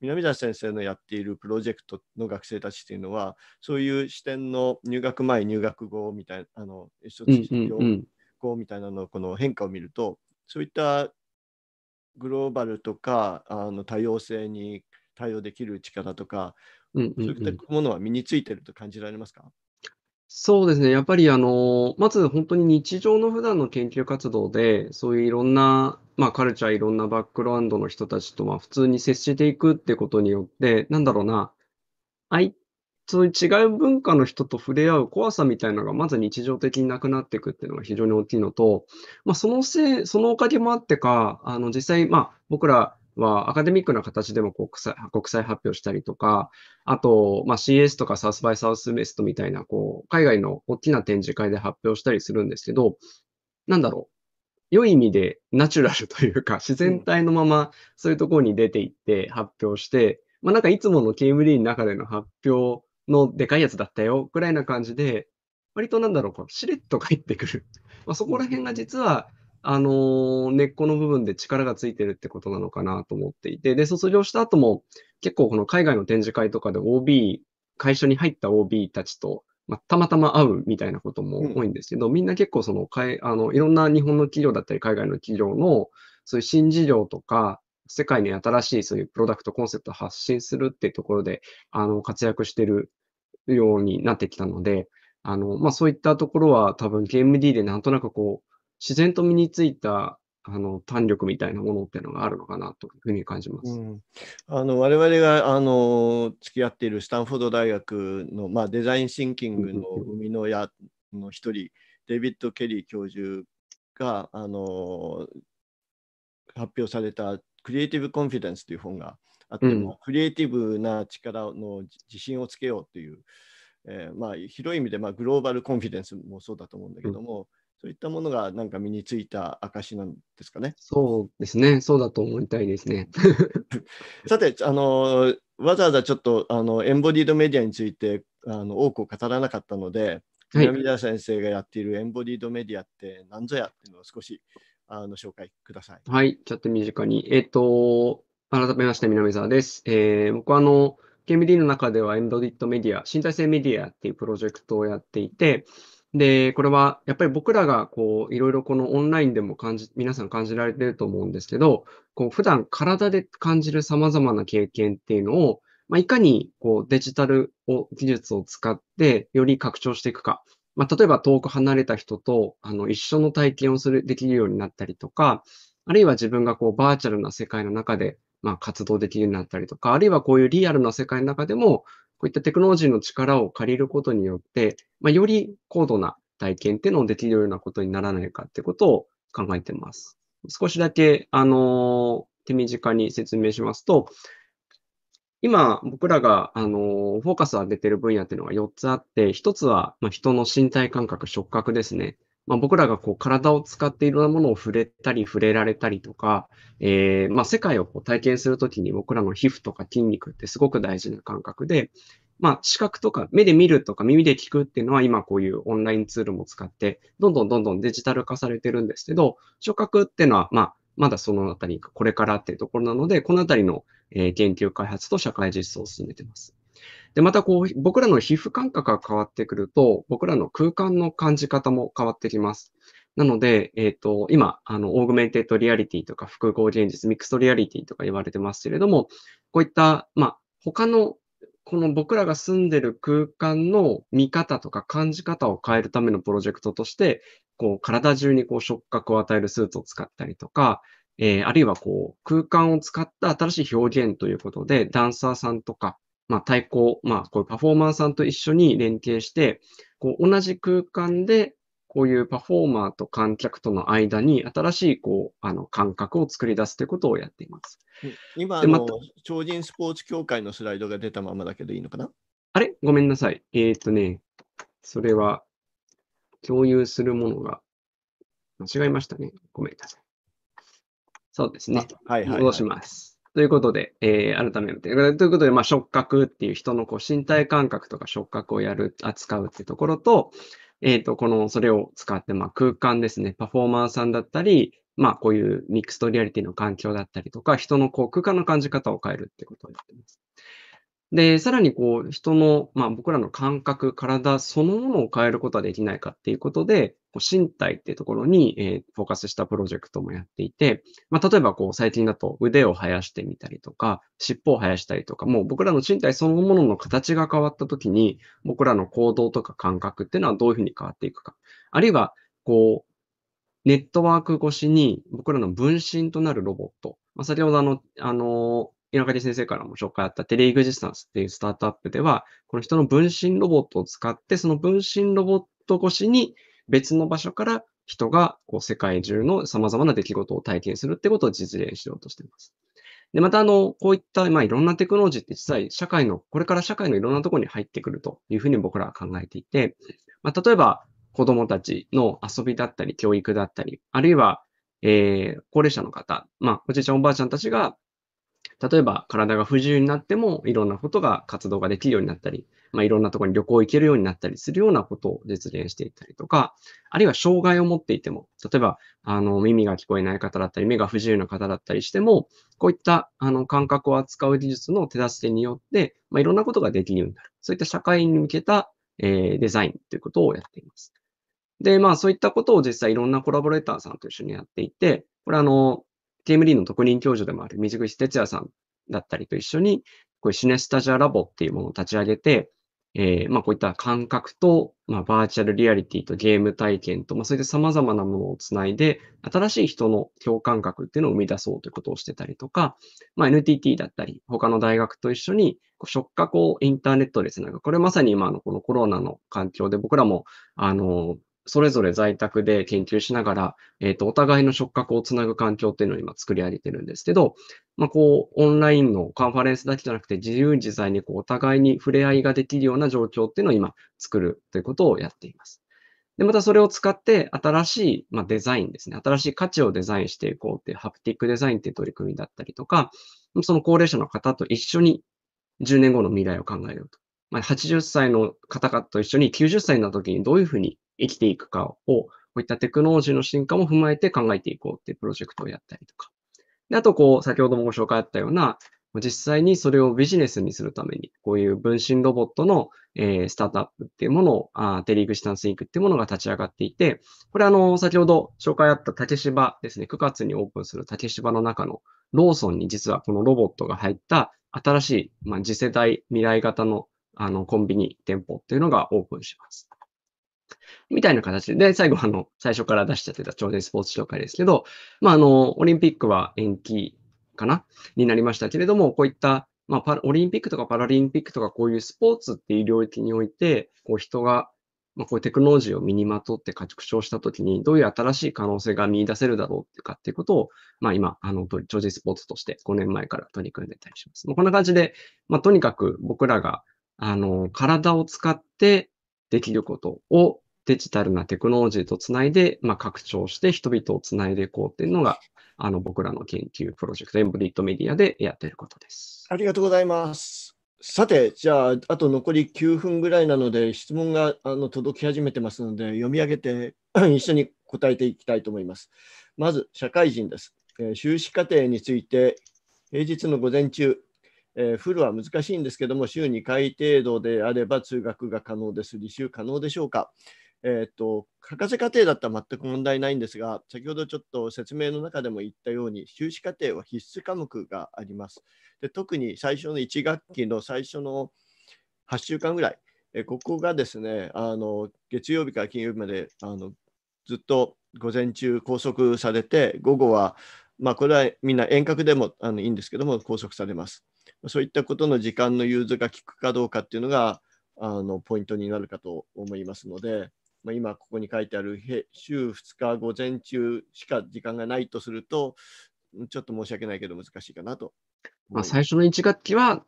A: 南田先生のやっているプロジェクトの学生たちというのはそういう視点の入学前入学後みたいなあの一つ後みたいなのこの変化を見ると、そういったグローバルとかあの多様性に対応できる力とか、
B: うんうんうん、そういっ
A: たものは身についてると感じられますか
B: そうですね。やっぱり、あの、まず本当に日常の普段の研究活動で、そういういろんな、まあ、カルチャー、いろんなバックグラウンドの人たちと、は普通に接していくってことによって、なんだろうな、相そういう違う文化の人と触れ合う怖さみたいなのがまず日常的になくなっていくっていうのが非常に大きいのと、まあ、そのせい、そのおかげもあってか、あの実際、まあ、僕らはアカデミックな形でも国際国際発表したりとか、あと、まあ、CS とかサウスバイサウスウエストみたいなこう海外の大きな展示会で発表したりするんですけど、なんだろう。良い意味でナチュラルというか自然体のままそういうところに出ていって発表して、まあ、なんかいつもの KMD の中での発表のでかいやつだったよ、ぐらいな感じで、割となんだろう、しれっと返ってくる。まあ、そこら辺が実は、あのー、根っこの部分で力がついてるってことなのかなと思っていて、で、卒業した後も、結構この海外の展示会とかで OB、会社に入った OB たちと、まあ、たまたま会うみたいなことも多いんですけど、うん、みんな結構その、かいあのいろんな日本の企業だったり、海外の企業の、そういう新事業とか、世界に新しいそういうプロダクトコンセプトを発信するっていうところで、あの、活躍してるようになってきたので、あの、まあ、そういったところは多分 KMD でなんとなくこう、自然と身についたあの弾力みたいなものっていうのがあるのかなというふうに感じます。うん、あの
A: 我々があの付き合っているスタンフォード大学の、まあ、デザインシンキングの生みの親の一人、デビッド・ケリー教授があの発表されたクリエイティブ・コンフィデンスという本があっても、うん、クリエイティブな力の自信をつけようという、えー、まあ、広い意味で、まあ、グローバル・コンフィデンスもそうだと思うんだけども、うん、そういったものがなんか身についた証
B: なんですかね。そうですね、そうだと思いたいですね。
A: さて、あのわざわざちょっとあのエンボディードメディアについてあの多くを語らなかったので、南田先生がやっているエンボディードメディアって何ぞやっていうのを少しあの紹介ください。
B: はい、チャット身近に。えっ、ー、と、改めまして、南沢です。えー、僕はあの、KMD の中ではエンドディットメディア、身体性メディアっていうプロジェクトをやっていて、で、これはやっぱり僕らがこう、いろいろこのオンラインでも感じ、皆さん感じられてると思うんですけど、こう、普段体で感じる様々な経験っていうのを、まあ、いかにこうデジタルを技術を使ってより拡張していくかまあ、例えば遠く離れた人とあの一緒の体験をするできるようになったりとか、あるいは自分がこうバーチャルな世界の中でまあ活動できるようになったりとか、あるいはこういうリアルな世界の中でも、こういったテクノロジーの力を借りることによって、まあ、より高度な体験っていうのをできるようなことにならないかってことを考えてます。少しだけ、あのー、手短に説明しますと、今、僕らが、あの、フォーカスを当ててる分野っていうのが4つあって、1つは、まあ、人の身体感覚、触覚ですね。まあ、僕らがこう体を使っていろんなものを触れたり触れられたりとか、えーまあ、世界をこう体験するときに僕らの皮膚とか筋肉ってすごく大事な感覚で、まあ、視覚とか目で見るとか耳で聞くっていうのは今こういうオンラインツールも使ってどんどんどんどんデジタル化されてるんですけど、触覚っていうのはまあまだそのあたりこれからっていうところなので、このあたりのえー、研究開発と社会実装を進めています。で、またこう、僕らの皮膚感覚が変わってくると、僕らの空間の感じ方も変わってきます。なので、えっ、ー、と、今、あの、オーグメンテッドリアリティとか複合現実、ミックストリアリティとか言われてますけれども、こういった、まあ、他の、この僕らが住んでる空間の見方とか感じ方を変えるためのプロジェクトとして、こう、体中にこう触覚を与えるスーツを使ったりとか、えー、あるいはこう、空間を使った新しい表現ということで、ダンサーさんとか、まあ、対抗、まあ、こういうパフォーマーさんと一緒に連携して、こう、同じ空間で、こういうパフォーマーと観客との間に新しいこうあの感覚を作り出すということをやっています。
A: 今、ま、超人スポーツ協会のスライドが出たままだけどいいのかな
B: あれごめんなさい。えっ、とね、それは共有するものが間違えましたね。ごめんなさい。そうですね。はいはい、はい、戻します。ということで、えー、改めて。ということで、まあ、触覚っていう人のこう身体感覚とか触覚をやる、扱うっていうところと、えっ、ー、と、この、それを使って、まあ、空間ですね、パフォーマーさんだったり、まあ、こういうミックストリアリティの環境だったりとか、人のこう空間の感じ方を変えるってことをやってます。で、さらにこう、人の、まあ僕らの感覚、体そのものを変えることはできないかっていうことで、こう身体っていうところに、えー、フォーカスしたプロジェクトもやっていて、まあ例えばこう最近だと腕を生やしてみたりとか、尻尾を生やしたりとか、もう僕らの身体そのものの形が変わった時に、僕らの行動とか感覚っていうのはどういうふうに変わっていくか。あるいは、こう、ネットワーク越しに僕らの分身となるロボット。まあ、先ほどあの、あの、井上先生からも紹介あったテレイグジスタンスっていうスタートアップでは、この人の分身ロボットを使って、その分身ロボット越しに別の場所から人がこう世界中の様々な出来事を体験するってことを実現しようとしています。で、また、あの、こういった、まあ、いろんなテクノロジーって実際、社会の、これから社会のいろんなところに入ってくるというふうに僕らは考えていて、まあ、例えば、子供たちの遊びだったり、教育だったり、あるいは、えー、高齢者の方、まあ、おじいちゃん、おばあちゃんたちが例えば体が不自由になってもいろんなことが活動ができるようになったり、まあ、いろんなところに旅行行けるようになったりするようなことを実現していったりとか、あるいは障害を持っていても、例えば、あの、耳が聞こえない方だったり、目が不自由な方だったりしても、こういった、あの、感覚を扱う技術の手助けによって、まあ、いろんなことができるようになる。そういった社会に向けた、えー、デザインということをやっています。で、まあ、そういったことを実際いろんなコラボレーターさんと一緒にやっていて、これあの、k m リーの特任教授でもある水口哲也さんだったりと一緒に、こうシネスタジャラボっていうものを立ち上げて、えー、まあ、こういった感覚と、まあ、バーチャルリアリティとゲーム体験と、まあ、そういった様々なものをつないで、新しい人の共感覚っていうのを生み出そうということをしてたりとか、まあ、NTT だったり、他の大学と一緒に、触覚をインターネットでつなぐ。これまさに今のこのコロナの環境で僕らも、あの、それぞれ在宅で研究しながら、えっ、ー、と、お互いの触覚をつなぐ環境っていうのを今作り上げてるんですけど、まあ、こう、オンラインのカンファレンスだけじゃなくて、自由自在にこうお互いに触れ合いができるような状況っていうのを今作るということをやっています。で、またそれを使って新しい、まあ、デザインですね。新しい価値をデザインしていこうっていう、ハプティックデザインっていう取り組みだったりとか、その高齢者の方と一緒に10年後の未来を考えようと。まあ、80歳の方々と一緒に90歳の時にどういうふうに生きていくかを、こういったテクノロジーの進化も踏まえて考えていこうっていうプロジェクトをやったりとか。であと、こう、先ほどもご紹介あったような、実際にそれをビジネスにするために、こういう分身ロボットの、えー、スタートアップっていうものを、あテリーグシタンスインクっていうものが立ち上がっていて、これあの、先ほど紹介あった竹芝ですね、9月にオープンする竹芝の中のローソンに実はこのロボットが入った新しい、まあ、次世代未来型のあのコンビニ店舗っていうのがオープンします。みたいな形で、最後、あの、最初から出しちゃってた超人スポーツ紹介ですけど、まあ、あの、オリンピックは延期かなになりましたけれども、こういった、まあ、オリンピックとかパラリンピックとか、こういうスポーツっていう領域において、こう、人が、まあ、こういうテクノロジーを身にまとって畜張したときに、どういう新しい可能性が見出せるだろうかっていうことを、まあ、今、あの、超人スポーツとして5年前から取り組んでたりします。まあ、こんな感じで、まあ、とにかく僕らが、あの、体を使ってできることをデジタルなテクノロジーとつないで、まあ、拡張して人々をつないでいこうっていうのが、あの僕らの研究プロジェクト、エンブリッドメディアでやっていることで
A: す。ありがとうございます。さて、じゃあ、あと残り9分ぐらいなので、質問があの届き始めてますので、読み上げて 一緒に答えていきたいと思います。まず、社会人です。えー、修士課程について、平日の午前中、えー、フルは難しいんですけども、週2回程度であれば通学が可能です。履修可能でしょうかえっ、ー、と、博士課程だったら全く問題ないんですが、先ほどちょっと説明の中でも言ったように、修士課程は必須科目があります。で特に最初の1学期の最初の8週間ぐらい、えここがですね、あの月曜日から金曜日まであのずっと午前中拘束されて、午後は、まあ、これはみんな遠隔でもあのいいんですけども、拘束されます。そういったことの時間の融通が効くかどうかっていうのが、あのポイントになるかと思いますので、まあ、今ここに書いてある週2日午前中しか時間がないとすると、ちょっと申し訳ないけど難しいかなと。
B: まあ、最初の1学期は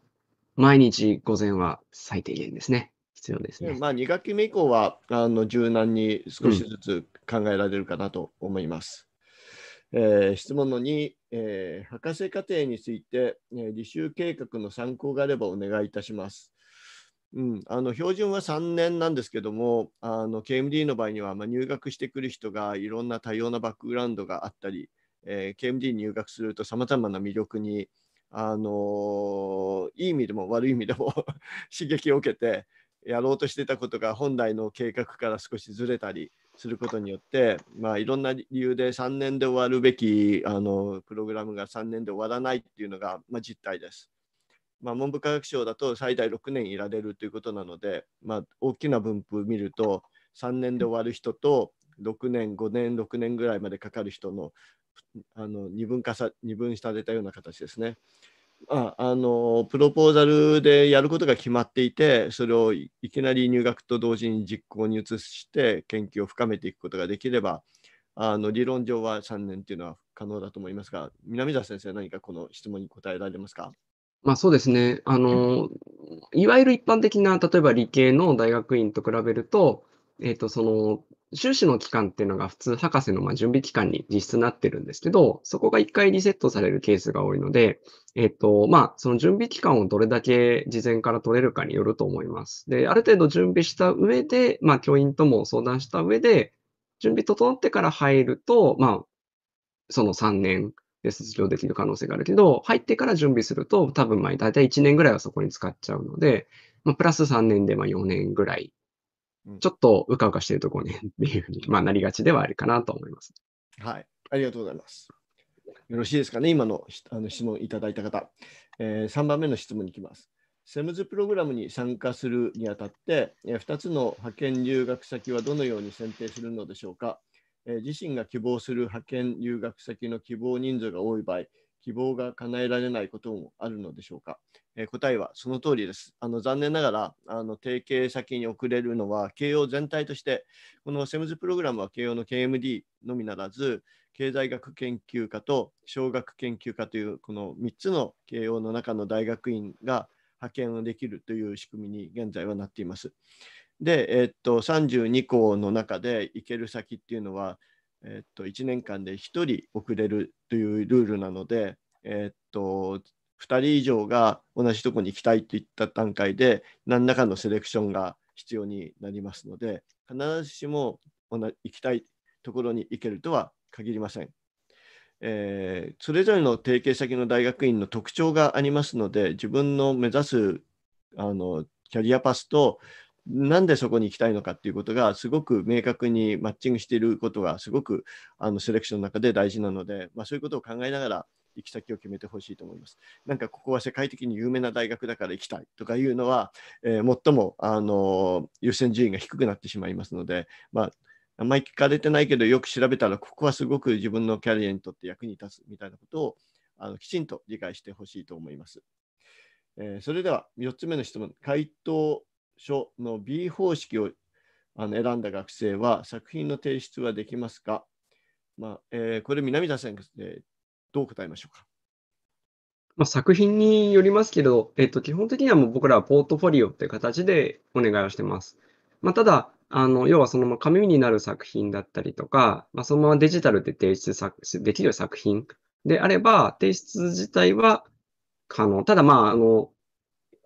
B: 毎日午前は最低限ですね。必要です
A: ね。まあ、2学期目以降はあの柔軟に少しずつ考えられるかなと思います。うん、えー、質問の2、えー、博士課程について、えー、履修計画の参考があればお願いいたします。うん、あの標準は3年なんですけどもあの KMD の場合には、まあ、入学してくる人がいろんな多様なバックグラウンドがあったり、えー、KMD に入学するとさまざまな魅力に、あのー、いい意味でも悪い意味でも 刺激を受けてやろうとしてたことが本来の計画から少しずれたりすることによって、まあ、いろんな理由で3年で終わるべきあのプログラムが3年で終わらないっていうのが、まあ、実態です。まあ、文部科学省だと最大6年いられるということなので、まあ、大きな分布見ると3年で終わる人と6年5年6年ぐらいまでかかる人のあの二分化さ二分したたような形ですね。ああのプロポーザルでやることが決まっていてそれをいきなり入学と同時に実行に移して研究を深めていくことができればあの理論上は3年というのは可能だと思いますが南澤先生何かこの質問に答えられますか
B: ま、あ、そうですね。あの、いわゆる一般的な、例えば理系の大学院と比べると、えっと、その、修士の期間っていうのが普通博士の、ま、準備期間に実質なってるんですけど、そこが1回リセットされるケースが多いので、えっと、ま、あ、その準備期間をどれだけ事前から取れるかによると思います。で、ある程度準備した上で、ま、教員とも相談した上で、準備整ってから入ると、ま、あ、その3年出場できる可能性があるけど、入ってから準備すると、多分まあ大体1年ぐらいはそこに使っちゃうので、まあ、プラス3年でまあ4年ぐらい、ちょっとうかうかしてると5年っていうふうに、まあ、なりがちではあるかなと思います。
A: はい、ありがとうございます。よろしいですかね、今のあの質問いただいた方、えー。3番目の質問に行きます。セムズプログラムに参加するにあたって、2つの派遣留学先はどのように選定するのでしょうかえ自身が希望する派遣留学先の希望人数が多い場合、希望が叶えられないこともあるのでしょうか、えー、答えはその通りです。あの残念ながらあの提携先に送れるのは慶応全体としてこのセムズプログラムは慶応の KMD のみならず経済学研究科と小学研究科というこの3つの慶応の中の大学院が派遣をできるという仕組みに現在はなっています。で、えっと、32校の中で行ける先っていうのは、えっと、1年間で1人遅れるというルールなので、えっと、2人以上が同じとこに行きたいといった段階で何らかのセレクションが必要になりますので必ずしも行きたいところに行けるとは限りません。えー、それぞれの提携先の大学院の特徴がありますので自分の目指すあのキャリアパスとなんでそこに行きたいのかっていうことがすごく明確にマッチングしていることがすごくあのセレクションの中で大事なので、まあ、そういうことを考えながら行き先を決めてほしいと思います。なんかここは世界的に有名な大学だから行きたいとかいうのは、えー、最もあの優先順位が低くなってしまいますので、まあ、あんまり聞かれてないけどよく調べたらここはすごく自分のキャリアにとって役に立つみたいなことをあのきちんと理解してほしいと思います。えー、それでは4つ目の質問、回答書の B 方式をあの選んだ学生は作品の提出はできますか、まあえー、これ南田先
B: 生、どう答えましょうか。まあ、作品によりますけど、えっと、基本的にはもう僕らはポートフォリオという形でお願いをしてます。まあ、ただ、あの、要はそのまま紙になる作品だったりとか、まあ、そのままデジタルで提出できる作品であれば、提出自体は可能。ただ、まあ、あの、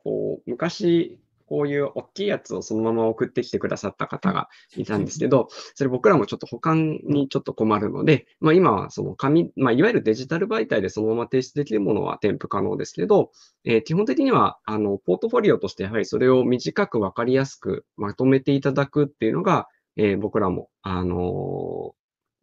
B: こう、昔、こういう大きいやつをそのまま送ってきてくださった方がいたんですけど、それ僕らもちょっと保管にちょっと困るので、まあ、今はその紙、まあ、いわゆるデジタル媒体でそのまま提出できるものは添付可能ですけど、えー、基本的にはあのポートフォリオとしてやはりそれを短くわかりやすくまとめていただくっていうのが、えー、僕らも、あの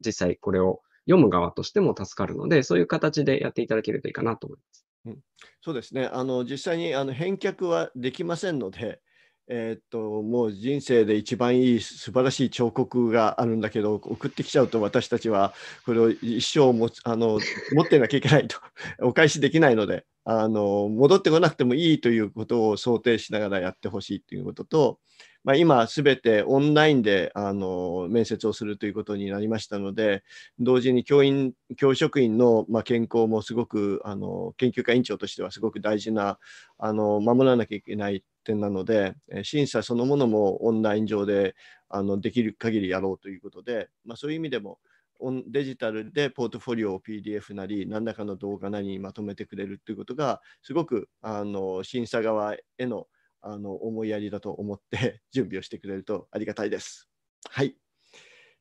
B: ー、実際これを読む側としても助かるので、そういう形でやっていただけるといいかなと思います。う
A: ん、そうですねあの実際にあの返却はできませんので、えー、っともう人生で一番いい素晴らしい彫刻があるんだけど送ってきちゃうと私たちはこれを一生もあの持ってなきゃいけないと お返しできないのであの戻ってこなくてもいいということを想定しながらやってほしいということとまあ、今すべてオンラインであの面接をするということになりましたので、同時に教員、教職員のまあ健康もすごくあの研究会委員長としてはすごく大事なあの守らなきゃいけない点なので、審査そのものもオンライン上であのできる限りやろうということで、まあ、そういう意味でも。デジタルでポートフォリオを PDF なり何らかの動画なりにまとめてくれるということがすごくあの審査側へのあの思いやりだと思って 準備をしてくれるとありがたいです。はい、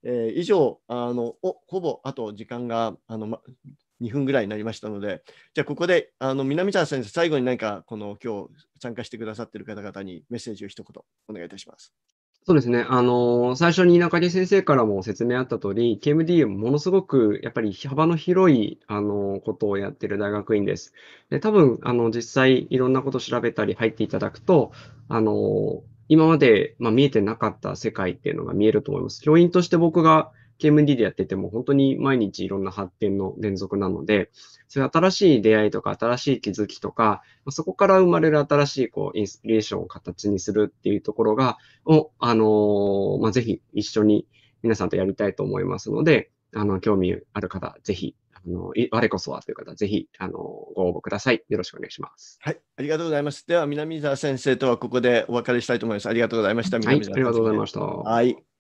A: えー、以上あのおほぼあと時間があの、ま、2分ぐらいになりましたのでじゃあここであの南ちゃん先生最後に何かこの今日参加してくださっている方々にメッセージを一言お願いいたします。
B: そうですね。あの、最初に中出先生からも説明あった通り、KMD ものすごくやっぱり幅の広い、あの、ことをやってる大学院です。で、多分、あの、実際いろんなこと調べたり入っていただくと、あの、今まで、まあ、見えてなかった世界っていうのが見えると思います。教員として僕が KMD でやってても本当に毎日いろんな発展の連続なので、そういう新しい出会いとか新しい気づきとか、そこから生まれる新しいこうインスピレーションを形にするっていうところが、をあのー、まあ、ぜひ一緒に皆さんとやりたいと思いますので、あの、興味ある方、ぜひ、あの、我こそはという方、ぜひ、あの、ご応募ください。よろしくお願いします。は
A: い、ありがとうございます。では、南沢先生とはここでお別れしたいと思います。ありがとうございました。南沢先生はい、ありがとうござい
B: ました。は
A: い。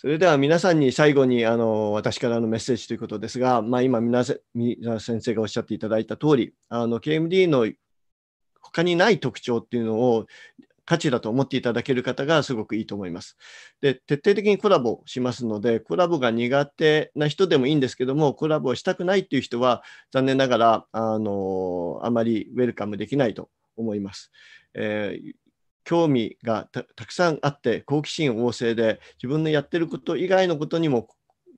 A: それでは皆さんに最後にあの私からのメッセージということですが、まあ、今皆先生がおっしゃっていただいた通りあり KMD の他にない特徴っていうのを価値だと思っていただける方がすごくいいと思います。で徹底的にコラボしますのでコラボが苦手な人でもいいんですけどもコラボしたくないっていう人は残念ながらあのあまりウェルカムできないと思います。えー、興味がたくさんあって好奇心旺盛で自分のやってること以外のことにも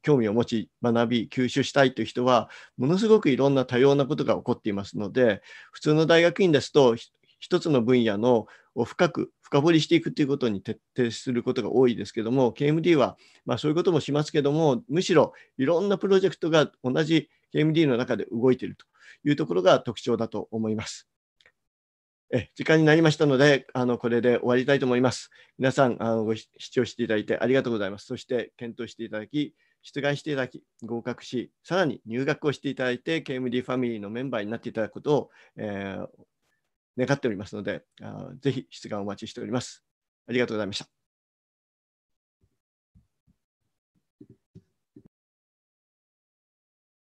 A: 興味を持ち学び吸収したいという人はものすごくいろんな多様なことが起こっていますので普通の大学院ですと一つの分野のを深く深掘りしていくということに徹底することが多いですけども KMD はまあそういうこともしますけどもむしろいろんなプロジェクトが同じ KMD の中で動いているというところが特徴だと思います。え時間になりましたので、あのこれで終わりたいと思います。皆さんあのご視聴していただいてありがとうございます。そして検討していただき、出願していただき、合格し、さらに入学をしていただいて、KMD ファミリーのメンバーになっていただくことを、えー、願っておりますので、あぜひ出願お待ちしております。ありがとうございました。